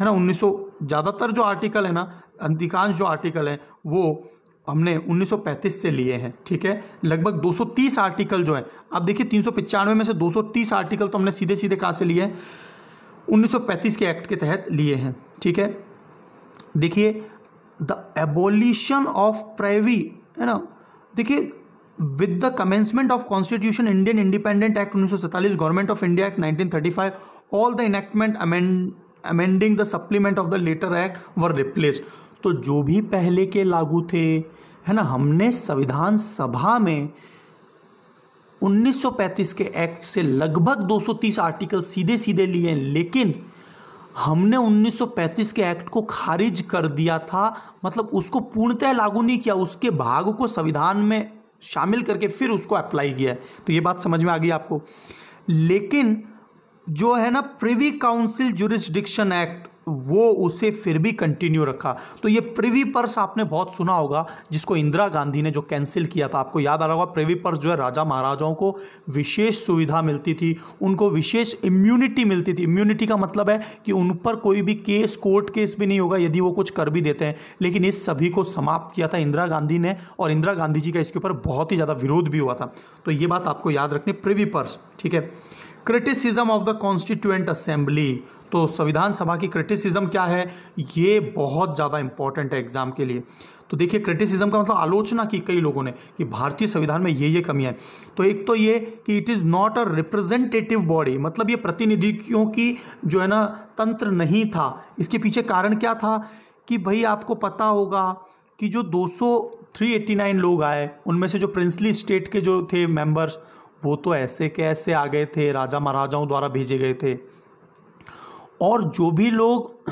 है ना उन्नीस ज़्यादातर जो आर्टिकल है ना अधिकांश जो आर्टिकल हैं वो हमने 1935 से लिए हैं ठीक है लगभग 230 आर्टिकल जो है आप देखिए तीन में से 230 आर्टिकल तो हमने सीधे सीधे कहाँ से लिए हैं 1935 के एक्ट के तहत लिए हैं ठीक है देखिए द एबोलिशन ऑफ प्राइवी है ना देखिए with the commencement of constitution Indian independent act 1947 government of India act 1935 all the enactment amend amending the supplement of the latter act were replaced तो जो भी पहले के लागू थे है ना हमने संविधान सभा में 1935 के एक्ट से लगभग 230 आर्टिकल सीधे सीधे लिए हैं लेकिन हमने 1935 के एक्ट को खारिज कर दिया था मतलब उसको पूर्णतः लागू नहीं किया उसके भाग को संविधान में शामिल करके फिर उसको अप्लाई किया है तो ये बात समझ में आ गई आपको लेकिन जो है ना प्रिवी काउंसिल जुरिस्डिक्शन एक्ट वो उसे फिर भी कंटिन्यू रखा तो ये प्रिवी पर्स आपने बहुत सुना होगा जिसको इंदिरा गांधी ने जो कैंसिल किया था आपको याद आ रहा होगा प्रिवी पर्स जो है राजा महाराजाओं को विशेष सुविधा मिलती थी उनको विशेष इम्यूनिटी मिलती थी इम्यूनिटी का मतलब है कि उन पर कोई भी केस कोर्ट केस भी नहीं होगा यदि वो कुछ कर भी देते हैं लेकिन इस सभी को समाप्त किया था इंदिरा गांधी ने और इंदिरा गांधी जी का इसके ऊपर बहुत ही ज़्यादा विरोध भी हुआ था तो ये बात आपको याद रखनी प्रिवी पर्स ठीक है criticism of the constituent assembly तो संविधान सभा की क्रिटिसिज्म क्या है ये बहुत ज़्यादा इंपॉर्टेंट है एग्जाम के लिए तो देखिए क्रिटिसिज्म का मतलब आलोचना की कई लोगों ने कि भारतीय संविधान में ये ये कमी है तो एक तो ये कि it is not a representative body मतलब ये प्रतिनिधियों की जो है ना तंत्र नहीं था इसके पीछे कारण क्या था कि भाई आपको पता होगा कि जो 200 389 लोग आए उनमें से जो प्रिंसली स्टेट के जो थे मेंबर्स वो तो ऐसे के ऐसे आ गए थे राजा महाराजाओं द्वारा भेजे गए थे और जो भी लोग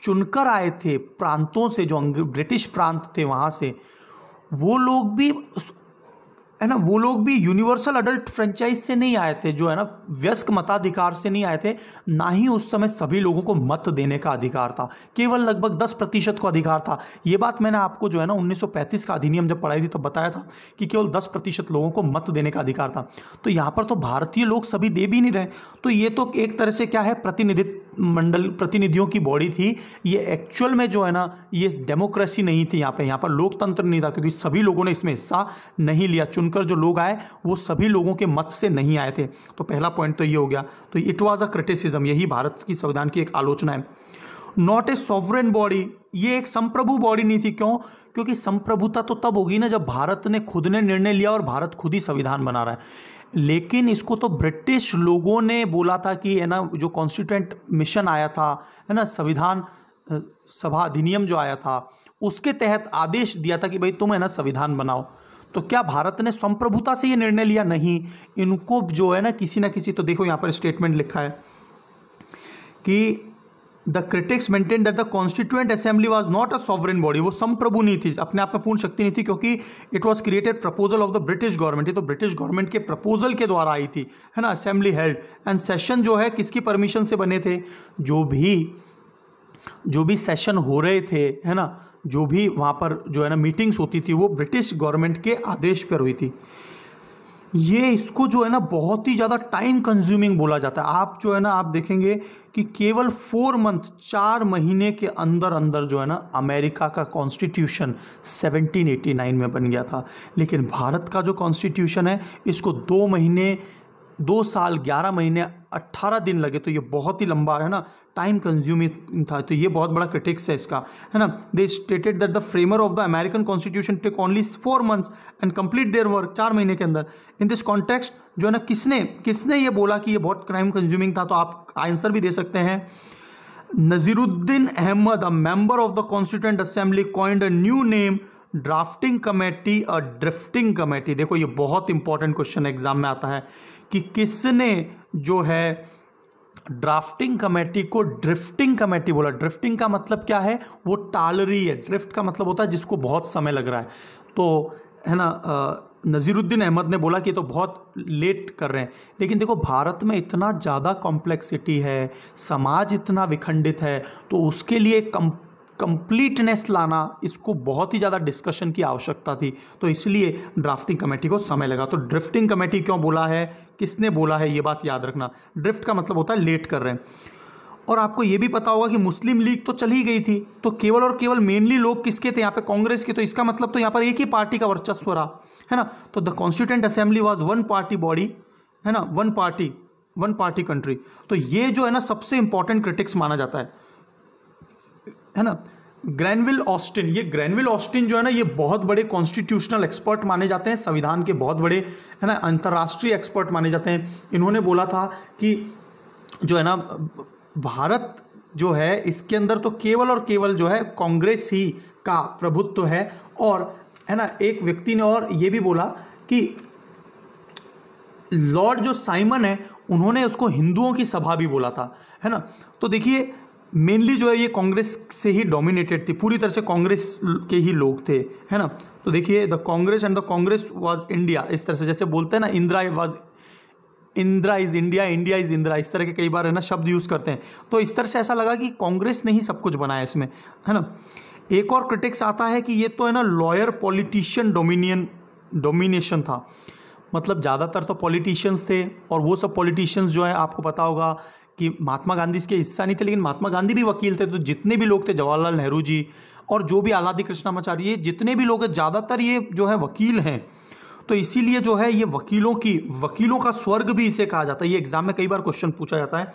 [CLEARS THROAT] चुनकर आए थे प्रांतों से जो ब्रिटिश प्रांत थे वहाँ से वो लोग भी है ना वो लोग भी यूनिवर्सल अडल्ट फ्रेंचाइज से नहीं आए थे जो है ना व्यस्क मताधिकार से नहीं आए थे ना ही उस समय सभी लोगों को मत देने का अधिकार था केवल लगभग 10 प्रतिशत को अधिकार था ये बात मैंने आपको जो है ना 1935 का अधिनियम जब पढ़ाई थी तब तो बताया था कि केवल 10 प्रतिशत लोगों को मत देने का अधिकार था तो यहाँ पर तो भारतीय लोग सभी दे भी नहीं रहे तो ये तो एक तरह से क्या है प्रतिनिधित्व मंडल प्रतिनिधियों की बॉडी थी ये एक्चुअल में जो है ना ये डेमोक्रेसी नहीं थी यहाँ पे यहाँ पर लोकतंत्र नहीं था क्योंकि सभी लोगों ने इसमें हिस्सा नहीं लिया चुनकर जो लोग आए वो सभी लोगों के मत से नहीं आए थे तो पहला पॉइंट तो ये हो गया तो इट वॉज अ क्रिटिसिज्म यही भारत की संविधान की एक आलोचना है नॉट ए सॉवरेन बॉडी ये एक संप्रभु बॉडी नहीं थी क्यों क्योंकि संप्रभुता तो तब होगी ना जब भारत ने खुद ने निर्णय लिया और भारत खुद ही संविधान बना रहा है लेकिन इसको तो ब्रिटिश लोगों ने बोला था कि है ना जो कॉन्स्टिट्यूंट मिशन आया था है ना संविधान सभा अधिनियम जो आया था उसके तहत आदेश दिया था कि भाई तुम है ना संविधान बनाओ तो क्या भारत ने संप्रभुता से ये निर्णय लिया नहीं इनको जो है ना किसी ना किसी तो देखो यहाँ पर स्टेटमेंट लिखा है कि the critics maintain that the constituent assembly was not a sovereign body वो संप्रभु नहीं थी अपने आप में पूर्ण शक्ति नहीं थी क्योंकि it was created proposal of the British government ये तो ब्रिटिश गवर्नमेंट के प्रपोजल के द्वारा आई थी है ना असेंबली हेल्ड एंड सेशन जो है किसकी परमिशन से बने थे जो भी जो भी सेशन हो रहे थे है ना जो भी वहाँ पर जो है ना मीटिंग्स होती थी वो ब्रिटिश गवर्नमेंट के आदेश पर हुई थी ये इसको जो है ना बहुत ही ज़्यादा टाइम कंज्यूमिंग बोला जाता है आप जो है ना आप देखेंगे कि केवल फोर मंथ चार महीने के अंदर अंदर जो है ना अमेरिका का कॉन्स्टिट्यूशन 1789 में बन गया था लेकिन भारत का जो कॉन्स्टिट्यूशन है इसको दो महीने दो साल ग्यारह महीने अट्ठारह दिन लगे तो ये बहुत ही लंबा है ना टाइम कंज्यूमिंग था तो ये बहुत बड़ा क्रिटिक्स है इसका है ना they stated that the framer of the American constitution take only four months and complete their work चार महीने के अंदर इन दिस कॉन्टेक्स्ट जो है ना किसने किसने ये बोला कि ये बहुत टाइम कंज्यूमिंग था तो आप आंसर भी दे सकते हैं Naziruddin Ahmad a member of the constituent assembly coined a new name drafting committee और ड्रिफ्टिंग कमेटी देखो ये बहुत इंपॉर्टेंट क्वेश्चन एग्जाम में आता है कि किसने जो है ड्राफ्टिंग कमेटी को ड्रिफ्टिंग कमेटी बोला ड्रिफ्टिंग का मतलब क्या है वो टाल रही है ड्रिफ्ट का मतलब होता है जिसको बहुत समय लग रहा है तो है ना नज़ीरुद्दीन अहमद ने बोला कि तो बहुत लेट कर रहे हैं लेकिन देखो भारत में इतना ज़्यादा कॉम्प्लेक्सिटी है समाज इतना विखंडित है तो उसके लिए कम कंप्लीटनेस लाना इसको बहुत ही ज़्यादा डिस्कशन की आवश्यकता थी तो इसलिए ड्राफ्टिंग कमेटी को समय लगा तो ड्रिफ्टिंग कमेटी क्यों बोला है किसने बोला है ये बात याद रखना ड्रिफ्ट का मतलब होता है लेट कर रहे हैं और आपको ये भी पता होगा कि मुस्लिम लीग तो चली गई थी तो केवल और केवल मेनली लोग किसके थे यहाँ पे कांग्रेस के तो इसका मतलब तो यहाँ पर एक ही पार्टी का वर्चस्व रहा है ना तो the constituent assembly was one party body है ना one party one party country तो ये जो है ना सबसे इंपॉर्टेंट क्रिटिक्स माना जाता है है ना ग्रैनविल ऑस्टिन ये ग्रैनविल ऑस्टिन जो है ना ये बहुत बड़े कॉन्स्टिट्यूशनल एक्सपर्ट माने जाते हैं संविधान के बहुत बड़े है ना अंतर्राष्ट्रीय एक्सपर्ट माने जाते हैं इन्होंने बोला था कि जो है ना भारत जो है इसके अंदर तो केवल और केवल जो है कांग्रेस ही का प्रभुत्व है और है ना एक व्यक्ति ने और ये भी बोला कि लॉर्ड जो साइमन है उन्होंने उसको हिंदुओं की सभा भी बोला था है ना तो देखिए मेनली जो है ये कांग्रेस से ही डोमिनेटेड थी पूरी तरह से कांग्रेस के ही लोग थे है ना तो देखिए the Congress and the Congress was India इस तरह से जैसे बोलते हैं ना Indira was Indira is India India is Indira इस तरह के कई बार है ना शब्द यूज़ करते हैं तो इस तरह से ऐसा लगा कि कांग्रेस ने ही सब कुछ बनाया इसमें है ना एक और क्रिटिक्स आता है कि ये तो है ना लॉयर पॉलिटिशियन डोमिनियन डोमिनेशन था मतलब ज़्यादातर तो पॉलिटिशियंस थे और वो सब पॉलिटिशियंस जो है आपको पता होगा कि महात्मा गांधी इसके हिस्सा नहीं थे लेकिन महात्मा गांधी भी वकील थे तो जितने भी लोग थे जवाहरलाल नेहरू जी और जो भी आलादी कृष्णामाचार्य ये जितने भी लोग हैं ज़्यादातर ये जो है वकील हैं तो इसीलिए जो है ये वकीलों की वकीलों का स्वर्ग भी इसे कहा जाता है ये एग्जाम में कई बार क्वेश्चन पूछा जाता है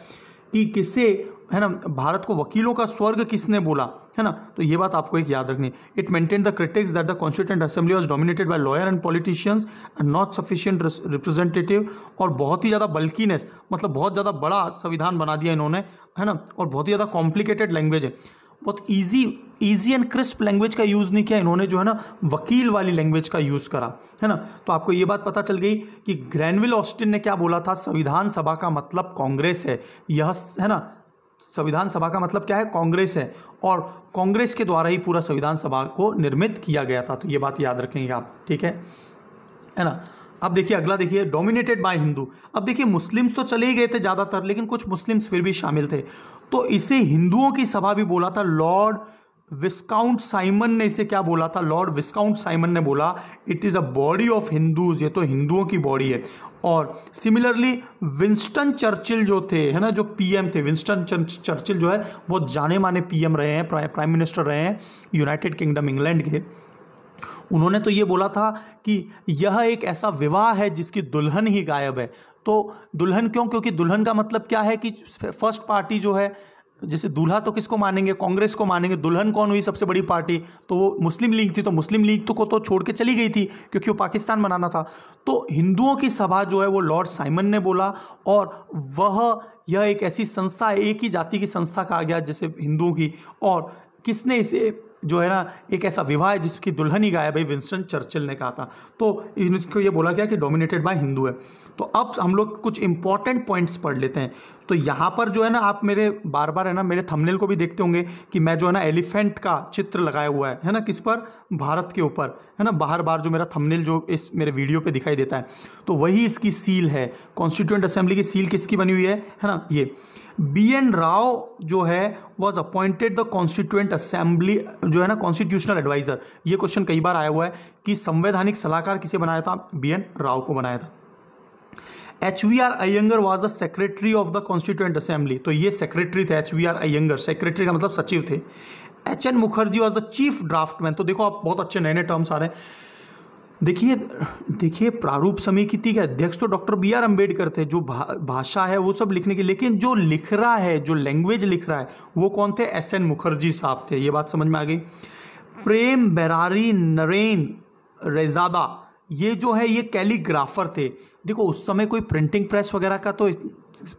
कि किसे है ना भारत को वकीलों का स्वर्ग किसने बोला है ना तो ये बात आपको एक याद रखनी it maintain the critics that the constituent assembly was dominated by lawyer and politicians and not sufficient representative और बहुत ही ज़्यादा बल्किनेस मतलब बहुत ज़्यादा बड़ा संविधान बना दिया इन्होंने है ना और बहुत ही ज़्यादा कॉम्प्लिकेटेड लैंग्वेज है बहुत easy easy and crisp language का यूज़ नहीं किया इन्होंने जो है ना वकील वाली लैंग्वेज का यूज़ करा है ना तो आपको ये बात पता चल गई कि ग्रैनविल ऑस्टिन ने क्या बोला था संविधान सभा का मतलब कांग्रेस है यह है ना संविधान सभा का मतलब क्या है कांग्रेस है और कांग्रेस के द्वारा ही पूरा संविधान सभा को निर्मित किया गया था तो ये बात याद रखेंगे आप ठीक है है ना अब देखिए अगला देखिए डोमिनेटेड बाय हिंदू अब देखिए मुस्लिम्स तो चले ही गए थे ज़्यादातर लेकिन कुछ मुस्लिम्स फिर भी शामिल थे तो इसे हिंदुओं की सभा भी बोला था लॉर्ड विस्काउंट साइमन ने इसे क्या बोला था लॉर्ड विस्काउंट साइमन ने बोला it is a body of Hindus ये तो हिंदुओं की बॉडी है और सिमिलरली विंस्टन चर्चिल जो थे है ना जो पीएम थे विंस्टन चर्चिल जो है बहुत जाने माने पीएम रहे हैं प्राइम मिनिस्टर रहे हैं यूनाइटेड किंगडम इंग्लैंड के उन्होंने तो ये बोला था कि यह एक ऐसा विवाह है जिसकी दुल्हन ही गायब है तो दुल्हन क्यों क्योंकि दुल्हन का मतलब क्या है कि फर्स्ट पार्टी जो है जैसे दूल्हा तो किसको मानेंगे कांग्रेस को मानेंगे दुल्हन कौन हुई सबसे बड़ी पार्टी तो वो मुस्लिम लीग थी तो मुस्लिम लीग तो को तो छोड़ के चली गई थी क्योंकि वो पाकिस्तान बनाना था तो हिंदुओं की सभा जो है वो लॉर्ड साइमन ने बोला और वह यह एक ऐसी संस्था है एक ही जाति की संस्था कहा गया जैसे हिंदुओं की और किसने इसे जो है ना एक ऐसा विवाह है जिसकी दुल्हन ही गाया भाई विंस्टन चर्चिल ने कहा था तो इनको ये बोला गया कि डोमिनेटेड बाय हिंदू है तो अब हम लोग कुछ इंपॉर्टेंट पॉइंट्स पढ़ लेते हैं तो यहाँ पर जो है ना आप मेरे बार बार है ना मेरे थंबनेल को भी देखते होंगे कि मैं जो है ना एलिफेंट का चित्र लगाया हुआ है है ना किस पर भारत के ऊपर है ना बार बार जो मेरा थंबनेल जो इस मेरे वीडियो पे दिखाई देता है तो वही इसकी सील है कॉन्स्टिट्यूंट असेंबली की सील किसकी बनी हुई है है ना ये बी एन राव जो है was appointed the constituent assembly जो है ना कॉन्स्टिट्यूशनल एडवाइजर ये क्वेश्चन कई बार आया हुआ है कि संवैधानिक सलाहकार किसे बनाया था बी एन राव को बनाया था H V R Ayyangar was the secretary of the constituent assembly तो ये सेक्रेटरी थे H V R Ayyangar secretary का मतलब सचिव थे H N Mukherjee was the chief draftsman तो देखो आप बहुत अच्छे नए नए टर्म्स आ रहे हैं देखिए देखिए प्रारूप समिति के अध्यक्ष तो डॉक्टर बी आर अम्बेडकर थे जो भा, भाषा है वो सब लिखने के लेकिन जो लिख रहा है जो लैंग्वेज लिख रहा है वो कौन थे एस एन मुखर्जी साहब थे ये बात समझ में आ गई प्रेम बैरारी नरेन रेजादा ये जो है ये कैलीग्राफर थे देखो उस समय कोई प्रिंटिंग प्रेस वगैरह का तो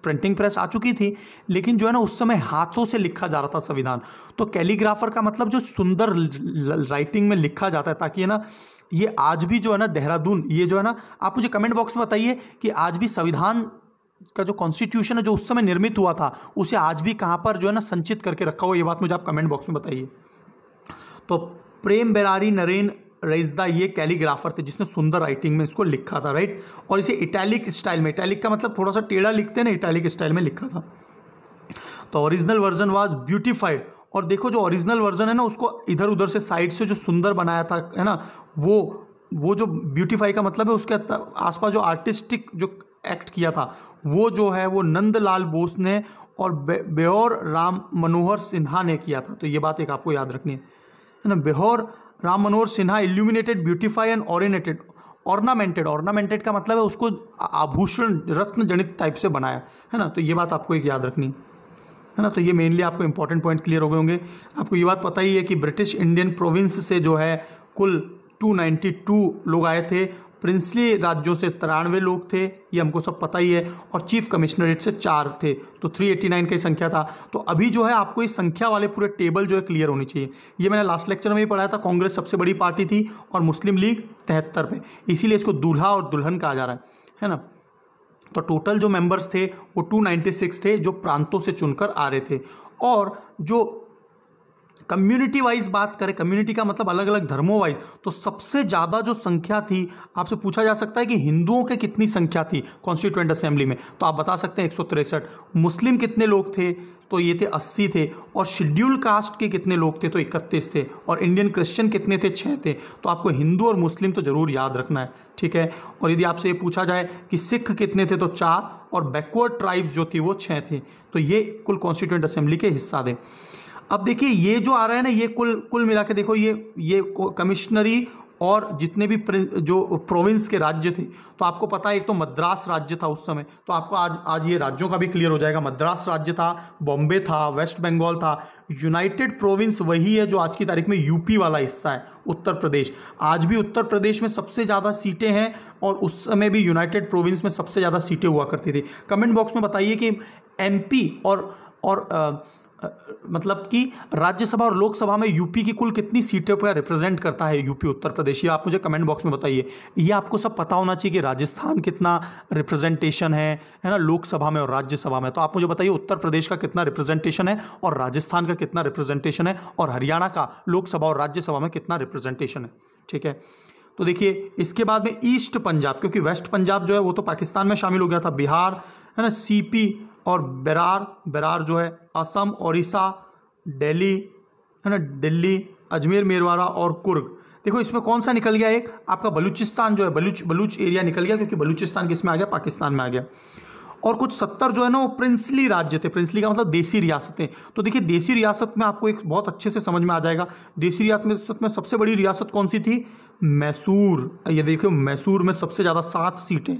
प्रिंटिंग प्रेस आ चुकी थी लेकिन जो है ना उस समय हाथों से लिखा जा रहा था संविधान तो कैलीग्राफर का मतलब जो सुंदर राइटिंग में लिखा जाता है ताकि है ना ये आज भी जो है ना देहरादून ये जो है ना आप मुझे कमेंट बॉक्स में बताइए कि आज भी संविधान का जो कॉन्स्टिट्यूशन है जो उस समय निर्मित हुआ था उसे आज भी कहाँ पर जो है ना संचित करके रखा हुआ ये बात मुझे आप कमेंट बॉक्स में बताइए तो प्रेम बेरारी नरेन रईजदा ये कैलीग्राफर थे जिसने सुंदर राइटिंग में इसको लिखा था राइट और इसे इटैलिक स्टाइल में इटैलिक का मतलब थोड़ा सा टेढ़ा लिखते हैं ना इटैलिक स्टाइल में लिखा था तो ओरिजिनल वर्जन वाज ब्यूटिफाइड और देखो जो ओरिजिनल वर्जन है ना उसको इधर उधर से साइड से जो सुंदर बनाया था है ना वो वो जो ब्यूटिफाई का मतलब है उसके आसपास जो आर्टिस्टिक जो एक्ट किया था वो जो है वो नंदलाल बोस ने और बे, राम मनोहर सिन्हा ने किया था तो ये बात एक आपको याद रखनी है ना Beohar Ram Manohar Sinha illuminated beautify and ornated ornamented ornamented का मतलब है उसको आभूषण रत्न जनित टाइप से बनाया है ना तो ये बात आपको एक याद रखनी है ना तो ये मेनली आपको इंपॉर्टेंट पॉइंट क्लियर हो गए होंगे आपको ये बात पता ही है कि ब्रिटिश इंडियन प्रोविंस से जो है कुल 292 लोग आए थे प्रिंसली राज्यों से तिरानवे लोग थे ये हमको सब पता ही है और चीफ कमिश्नरेट से चार थे तो 389 की संख्या था तो अभी जो है आपको इस संख्या वाले पूरे टेबल जो है क्लियर होनी चाहिए ये मैंने लास्ट लेक्चर में भी पढ़ाया था कांग्रेस सबसे बड़ी पार्टी थी और मुस्लिम लीग तिहत्तर पे इसीलिए इसको दूल्हा और दुल्हन कहा जा रहा है है ना तो टोटल जो मेंबर्स थे वो 296 थे जो प्रांतों से चुनकर आ रहे थे और जो कम्युनिटी वाइज बात करें कम्युनिटी का मतलब अलग अलग धर्मों वाइज तो सबसे ज़्यादा जो संख्या थी आपसे पूछा जा सकता है कि हिंदुओं के कितनी संख्या थी कॉन्स्टिट्यूंट असेंबली में तो आप बता सकते हैं एक मुस्लिम कितने लोग थे तो ये थे 80 थे और शेड्यूल कास्ट के कितने लोग थे तो 31 थे और इंडियन क्रिश्चियन कितने थे छः थे तो आपको हिंदू और मुस्लिम तो ज़रूर याद रखना है ठीक है और यदि आपसे ये पूछा जाए कि सिख कितने थे तो चार और बैकवर्ड ट्राइब्स जो थी वो छः थे तो ये कुल कॉन्स्टिट्यूंट असेंबली के हिस्सा थे अब देखिए ये जो आ रहा है ना ये कुल कुल मिला के देखो ये ये कमिश्नरी और जितने भी जो प्रोविंस के राज्य थे तो आपको पता है एक तो मद्रास राज्य था उस समय तो आपको आज आज ये राज्यों का भी क्लियर हो जाएगा मद्रास राज्य था बॉम्बे था वेस्ट बंगाल था यूनाइटेड प्रोविंस वही है जो आज की तारीख में यूपी वाला हिस्सा है उत्तर प्रदेश आज भी उत्तर प्रदेश में सबसे ज़्यादा सीटें हैं और उस समय भी यूनाइटेड प्रोविंस में सबसे ज़्यादा सीटें हुआ करती थी कमेंट बॉक्स में बताइए कि एम और और मतलब कि राज्यसभा और लोकसभा में यूपी की कुल कितनी सीटों पर रिप्रेजेंट करता है यूपी उत्तर प्रदेश ये आप मुझे कमेंट बॉक्स में बताइए ये आपको सब पता होना चाहिए कि राजस्थान कितना रिप्रेजेंटेशन है है ना लोकसभा में और राज्यसभा में तो आप मुझे बताइए उत्तर प्रदेश का कितना रिप्रेजेंटेशन है और राजस्थान का कितना रिप्रेजेंटेशन है और हरियाणा का लोकसभा और राज्यसभा में कितना रिप्रेजेंटेशन है ठीक है तो देखिए इसके बाद में ईस्ट पंजाब क्योंकि वेस्ट पंजाब जो है वो तो पाकिस्तान में शामिल हो गया था बिहार है ना सीपी और बरार बरार जो है असम ओडिशा दिल्ली है ना दिल्ली अजमेर मेरवाड़ा और कुर्ग देखो इसमें कौन सा निकल गया एक आपका बलूचिस्तान जो है बलूच बलूच एरिया निकल गया क्योंकि बलूचिस्तान किस में आ गया पाकिस्तान में आ गया और कुछ सत्तर जो है ना वो प्रिंसली राज्य थे प्रिंसली का मतलब देसी रियासतें तो देखिए देसी रियासत में आपको एक बहुत अच्छे से समझ में आ जाएगा देसी रियासत में सबसे बड़ी रियासत कौन सी थी मैसूर ये देखिए मैसूर में सबसे ज़्यादा सात सीटें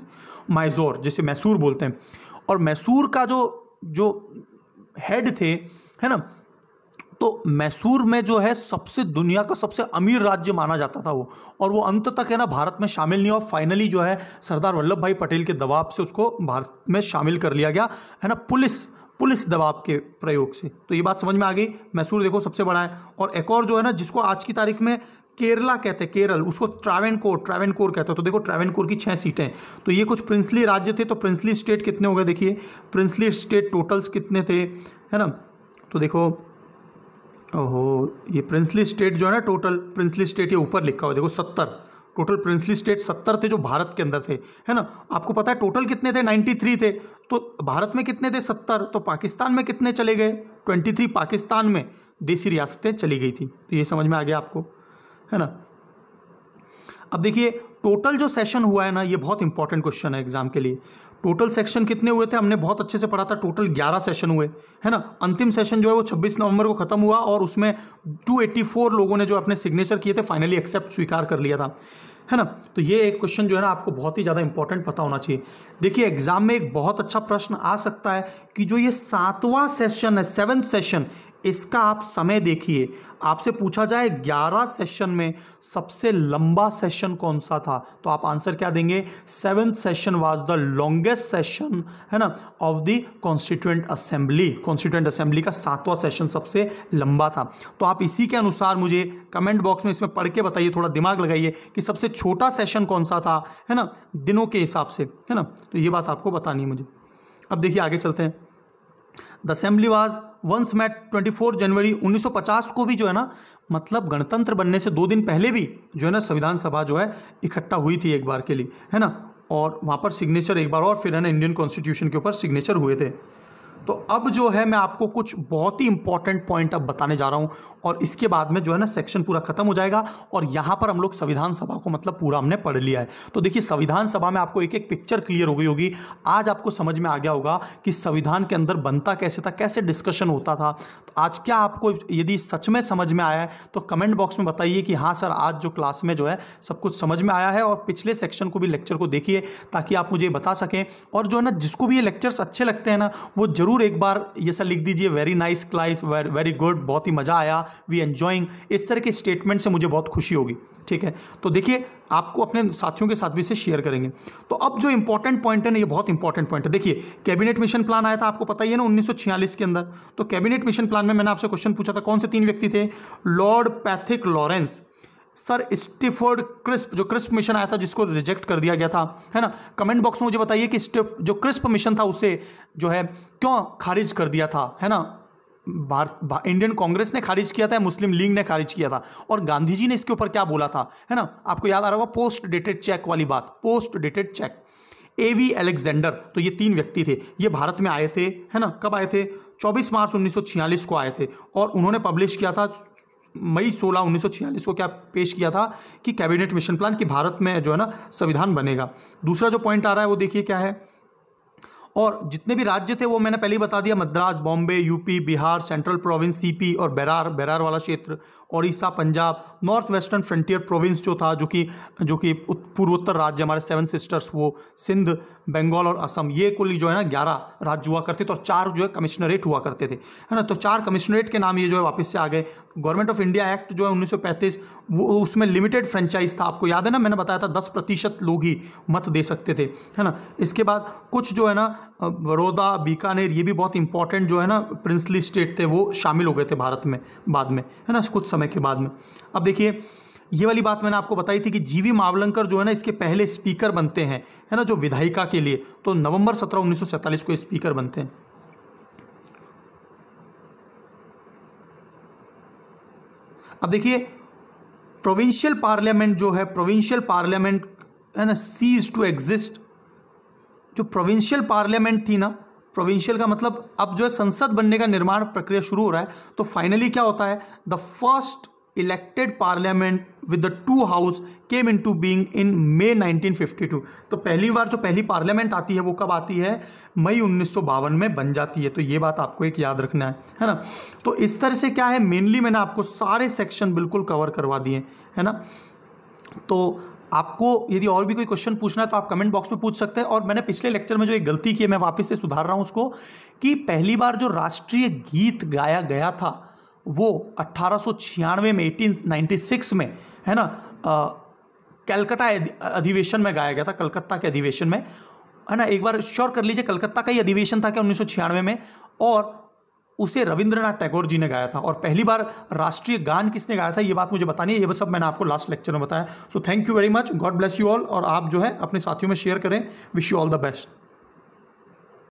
माइजोर जिसे मैसूर बोलते हैं और मैसूर का जो जो हेड थे है ना तो मैसूर में जो है सबसे दुनिया का सबसे अमीर राज्य माना जाता था वो और वो अंत तक है ना भारत में शामिल नहीं और फाइनली जो है सरदार वल्लभ भाई पटेल के दबाव से उसको भारत में शामिल कर लिया गया है ना पुलिस पुलिस दबाव के प्रयोग से तो ये बात समझ में आ गई मैसूर देखो सबसे बड़ा है और एक और जो है ना जिसको आज की तारीख में केरला कहते हैं केरल उसको ट्रावेन कोर कहते हैं तो देखो कोर की छह सीटें तो ये कुछ प्रिंसली राज्य थे तो प्रिंसली स्टेट कितने हो गए देखिए प्रिंसली स्टेट टोटल्स कितने थे है ना तो देखो ओहो ये प्रिंसली स्टेट जो है ना टोटल प्रिंसली स्टेट ये ऊपर लिखा हुआ देखो सत्तर टोटल प्रिंसली स्टेट सत्तर थे जो भारत के अंदर थे है ना आपको पता है टोटल कितने थे नाइन्टी थ्री थे तो भारत में कितने थे सत्तर तो पाकिस्तान में कितने चले गए ट्वेंटी थ्री पाकिस्तान में देसी रियासतें चली गई थी तो ये समझ में आ गया आपको है ना अब देखिए टोटल जो सेशन हुआ है ना ये बहुत इंपॉर्टेंट क्वेश्चन है एग्जाम के लिए टोटल सेक्शन कितने हुए थे हमने बहुत अच्छे से पढ़ा था टोटल 11 सेशन हुए है ना अंतिम सेशन जो है वो 26 नवंबर को खत्म हुआ और उसमें 284 लोगों ने जो अपने सिग्नेचर किए थे फाइनली एक्सेप्ट स्वीकार कर लिया था है ना तो ये एक क्वेश्चन जो है ना आपको बहुत ही ज़्यादा इंपॉर्टेंट पता होना चाहिए देखिए एग्जाम में एक बहुत अच्छा प्रश्न आ सकता है कि जो ये सातवां सेशन है सेवन्थ सेशन इसका आप समय देखिए आपसे पूछा जाए 11 सेशन में सबसे लंबा सेशन कौन सा था तो आप आंसर क्या देंगे seventh session was the longest session है ना of the constituent assembly constituent assembly का सातवां सेशन सबसे लंबा था तो आप इसी के अनुसार मुझे कमेंट बॉक्स में इसमें पढ़ के बताइए थोड़ा दिमाग लगाइए कि सबसे छोटा सेशन कौन सा था है ना दिनों के हिसाब से है ना तो ये बात आपको बतानी है मुझे अब देखिए आगे चलते हैं the assembly was once met 24 जनवरी 1950 को भी जो है ना मतलब गणतंत्र बनने से दो दिन पहले भी जो है ना संविधान सभा जो है इकट्ठा हुई थी एक बार के लिए है ना और वहाँ पर सिग्नेचर एक बार और फिर है ना इंडियन कॉन्स्टिट्यूशन के ऊपर सिग्नेचर हुए थे तो अब जो है मैं आपको कुछ बहुत ही इंपॉर्टेंट पॉइंट अब बताने जा रहा हूं और इसके बाद में जो है ना सेक्शन पूरा खत्म हो जाएगा और यहां पर हम लोग संविधान सभा को मतलब पूरा हमने पढ़ लिया है तो देखिए संविधान सभा में आपको एक एक पिक्चर क्लियर हो गई होगी आज आपको समझ में आ गया होगा कि संविधान के अंदर बनता कैसे था कैसे डिस्कशन होता था तो आज क्या आपको यदि सच में समझ में आया है तो कमेंट बॉक्स में बताइए कि हाँ सर आज जो क्लास में जो है सब कुछ समझ में आया है और पिछले सेक्शन को भी लेक्चर को देखिए ताकि आप मुझे बता सकें और जो है ना जिसको भी ये लेक्चर्स अच्छे लगते हैं ना वो ज़रूर एक बार ये सर लिख दीजिए very nice class very good बहुत ही मज़ा आया वी एन्जॉइंग इस तरह के स्टेटमेंट से मुझे बहुत खुशी होगी ठीक है तो देखिए आपको अपने साथियों के साथ भी इसे शेयर करेंगे तो अब जो इंपॉर्टेंट पॉइंट है ना ये बहुत इंपॉर्टेंट पॉइंट है देखिए कैबिनेट मिशन प्लान आया था आपको पता ही है ना उन्नीस के अंदर तो कैबिनेट मिशन प्लान में मैंने आपसे क्वेश्चन पूछा था कौन से तीन व्यक्ति थे lord Pethick Lawrence sir Stafford Cripps जो क्रिस्प मिशन आया था जिसको रिजेक्ट कर दिया गया था है ना कमेंट बॉक्स में मुझे बताइए कि स्टिफ जो क्रिस्प मिशन था उसे जो है क्यों खारिज कर दिया था है ना भारत भा, इंडियन कांग्रेस ने खारिज किया था मुस्लिम लीग ने खारिज किया था और गांधी जी ने इसके ऊपर क्या बोला था है ना आपको याद आ रहा होगा पोस्ट डेटेड चेक वाली बात post dated cheque A V Alexander तो ये तीन व्यक्ति थे ये भारत में आए थे है ना कब आए थे 24 मार्च 1946 को आए थे और उन्होंने पब्लिश किया था मई 16 1946 को क्या पेश किया था कि कैबिनेट मिशन प्लान कि भारत में जो है ना संविधान बनेगा दूसरा जो पॉइंट आ रहा है वो देखिए क्या है और जितने भी राज्य थे वो मैंने पहले ही बता दिया Madras Bombay UP Bihar central province CP और बेरार बेरार वाला क्षेत्र Odisha Punjab north western frontier province जो था जो कि जो कि पूर्वोत्तर राज्य हमारे सेवन सिस्टर्स वो सिंध बंगाल और असम ये कुल जो है ना ग्यारह राज्य हुआ करते थे और चार जो है कमिश्नरेट हुआ करते थे है ना तो चार कमिश्नरेट के नाम ये जो है वापस से आ गए गवर्नमेंट ऑफ इंडिया एक्ट जो है 1935 वो उसमें लिमिटेड फ्रेंचाइज था आपको याद है ना मैंने बताया था दस प्रतिशत लोग ही मत दे सकते थे है ना इसके बाद कुछ जो है ना बड़ौदा बीकानेर ये भी बहुत इंपॉर्टेंट जो है ना प्रिंसली स्टेट थे वो शामिल हो गए थे भारत में बाद में है ना कुछ समय के बाद में अब देखिए ये वाली बात मैंने आपको बताई थी कि जीवी मावलंकर जो है ना इसके पहले स्पीकर बनते हैं है ना जो विधायिका के लिए तो नवंबर सत्रह उन्नीस को स्पीकर बनते हैं अब देखिए प्रोविंशियल पार्लियामेंट जो है प्रोविंशियल पार्लियामेंट है ना सीज टू एग्जिस्ट जो प्रोविंशियल पार्लियामेंट थी ना प्रोविंशियल का मतलब अब जो है संसद बनने का निर्माण प्रक्रिया शुरू हो रहा है तो फाइनली क्या होता है the first elected parliament with the two house came into being in May two तो पहली बार जो पहली पार्लियामेंट आती है वो कब आती है मई उन्नीस सौ बावन में बन जाती है तो ये बात आपको एक याद रखना है है ना तो इस तरह से क्या है मेनली मैंने आपको सारे सेक्शन बिल्कुल कवर करवा दिए है ना तो आपको यदि और भी कोई क्वेश्चन पूछना है तो आप कमेंट बॉक्स में पूछ सकते हैं और मैंने पिछले लेक्चर में जो एक गलती की है मैं वापस से सुधार रहा हूँ उसको कि पहली बार जो राष्ट्रीय गीत गाया गया था वो अट्ठारह में एटीन में है ना कलकत्ता अधिवेशन में गाया गया था कलकत्ता के अधिवेशन में है ना एक बार श्योर कर लीजिए कलकत्ता का ही अधिवेशन था क्या उन्नीस में और उसे रविंद्रनाथ टैगोर जी ने गाया था और पहली बार राष्ट्रीय गान किसने गाया था ये बात मुझे बतानी है ये सब मैंने आपको लास्ट लेक्चर में बताया so thank you very much God bless you all और आप जो है अपने साथियों में शेयर करें wish you all the best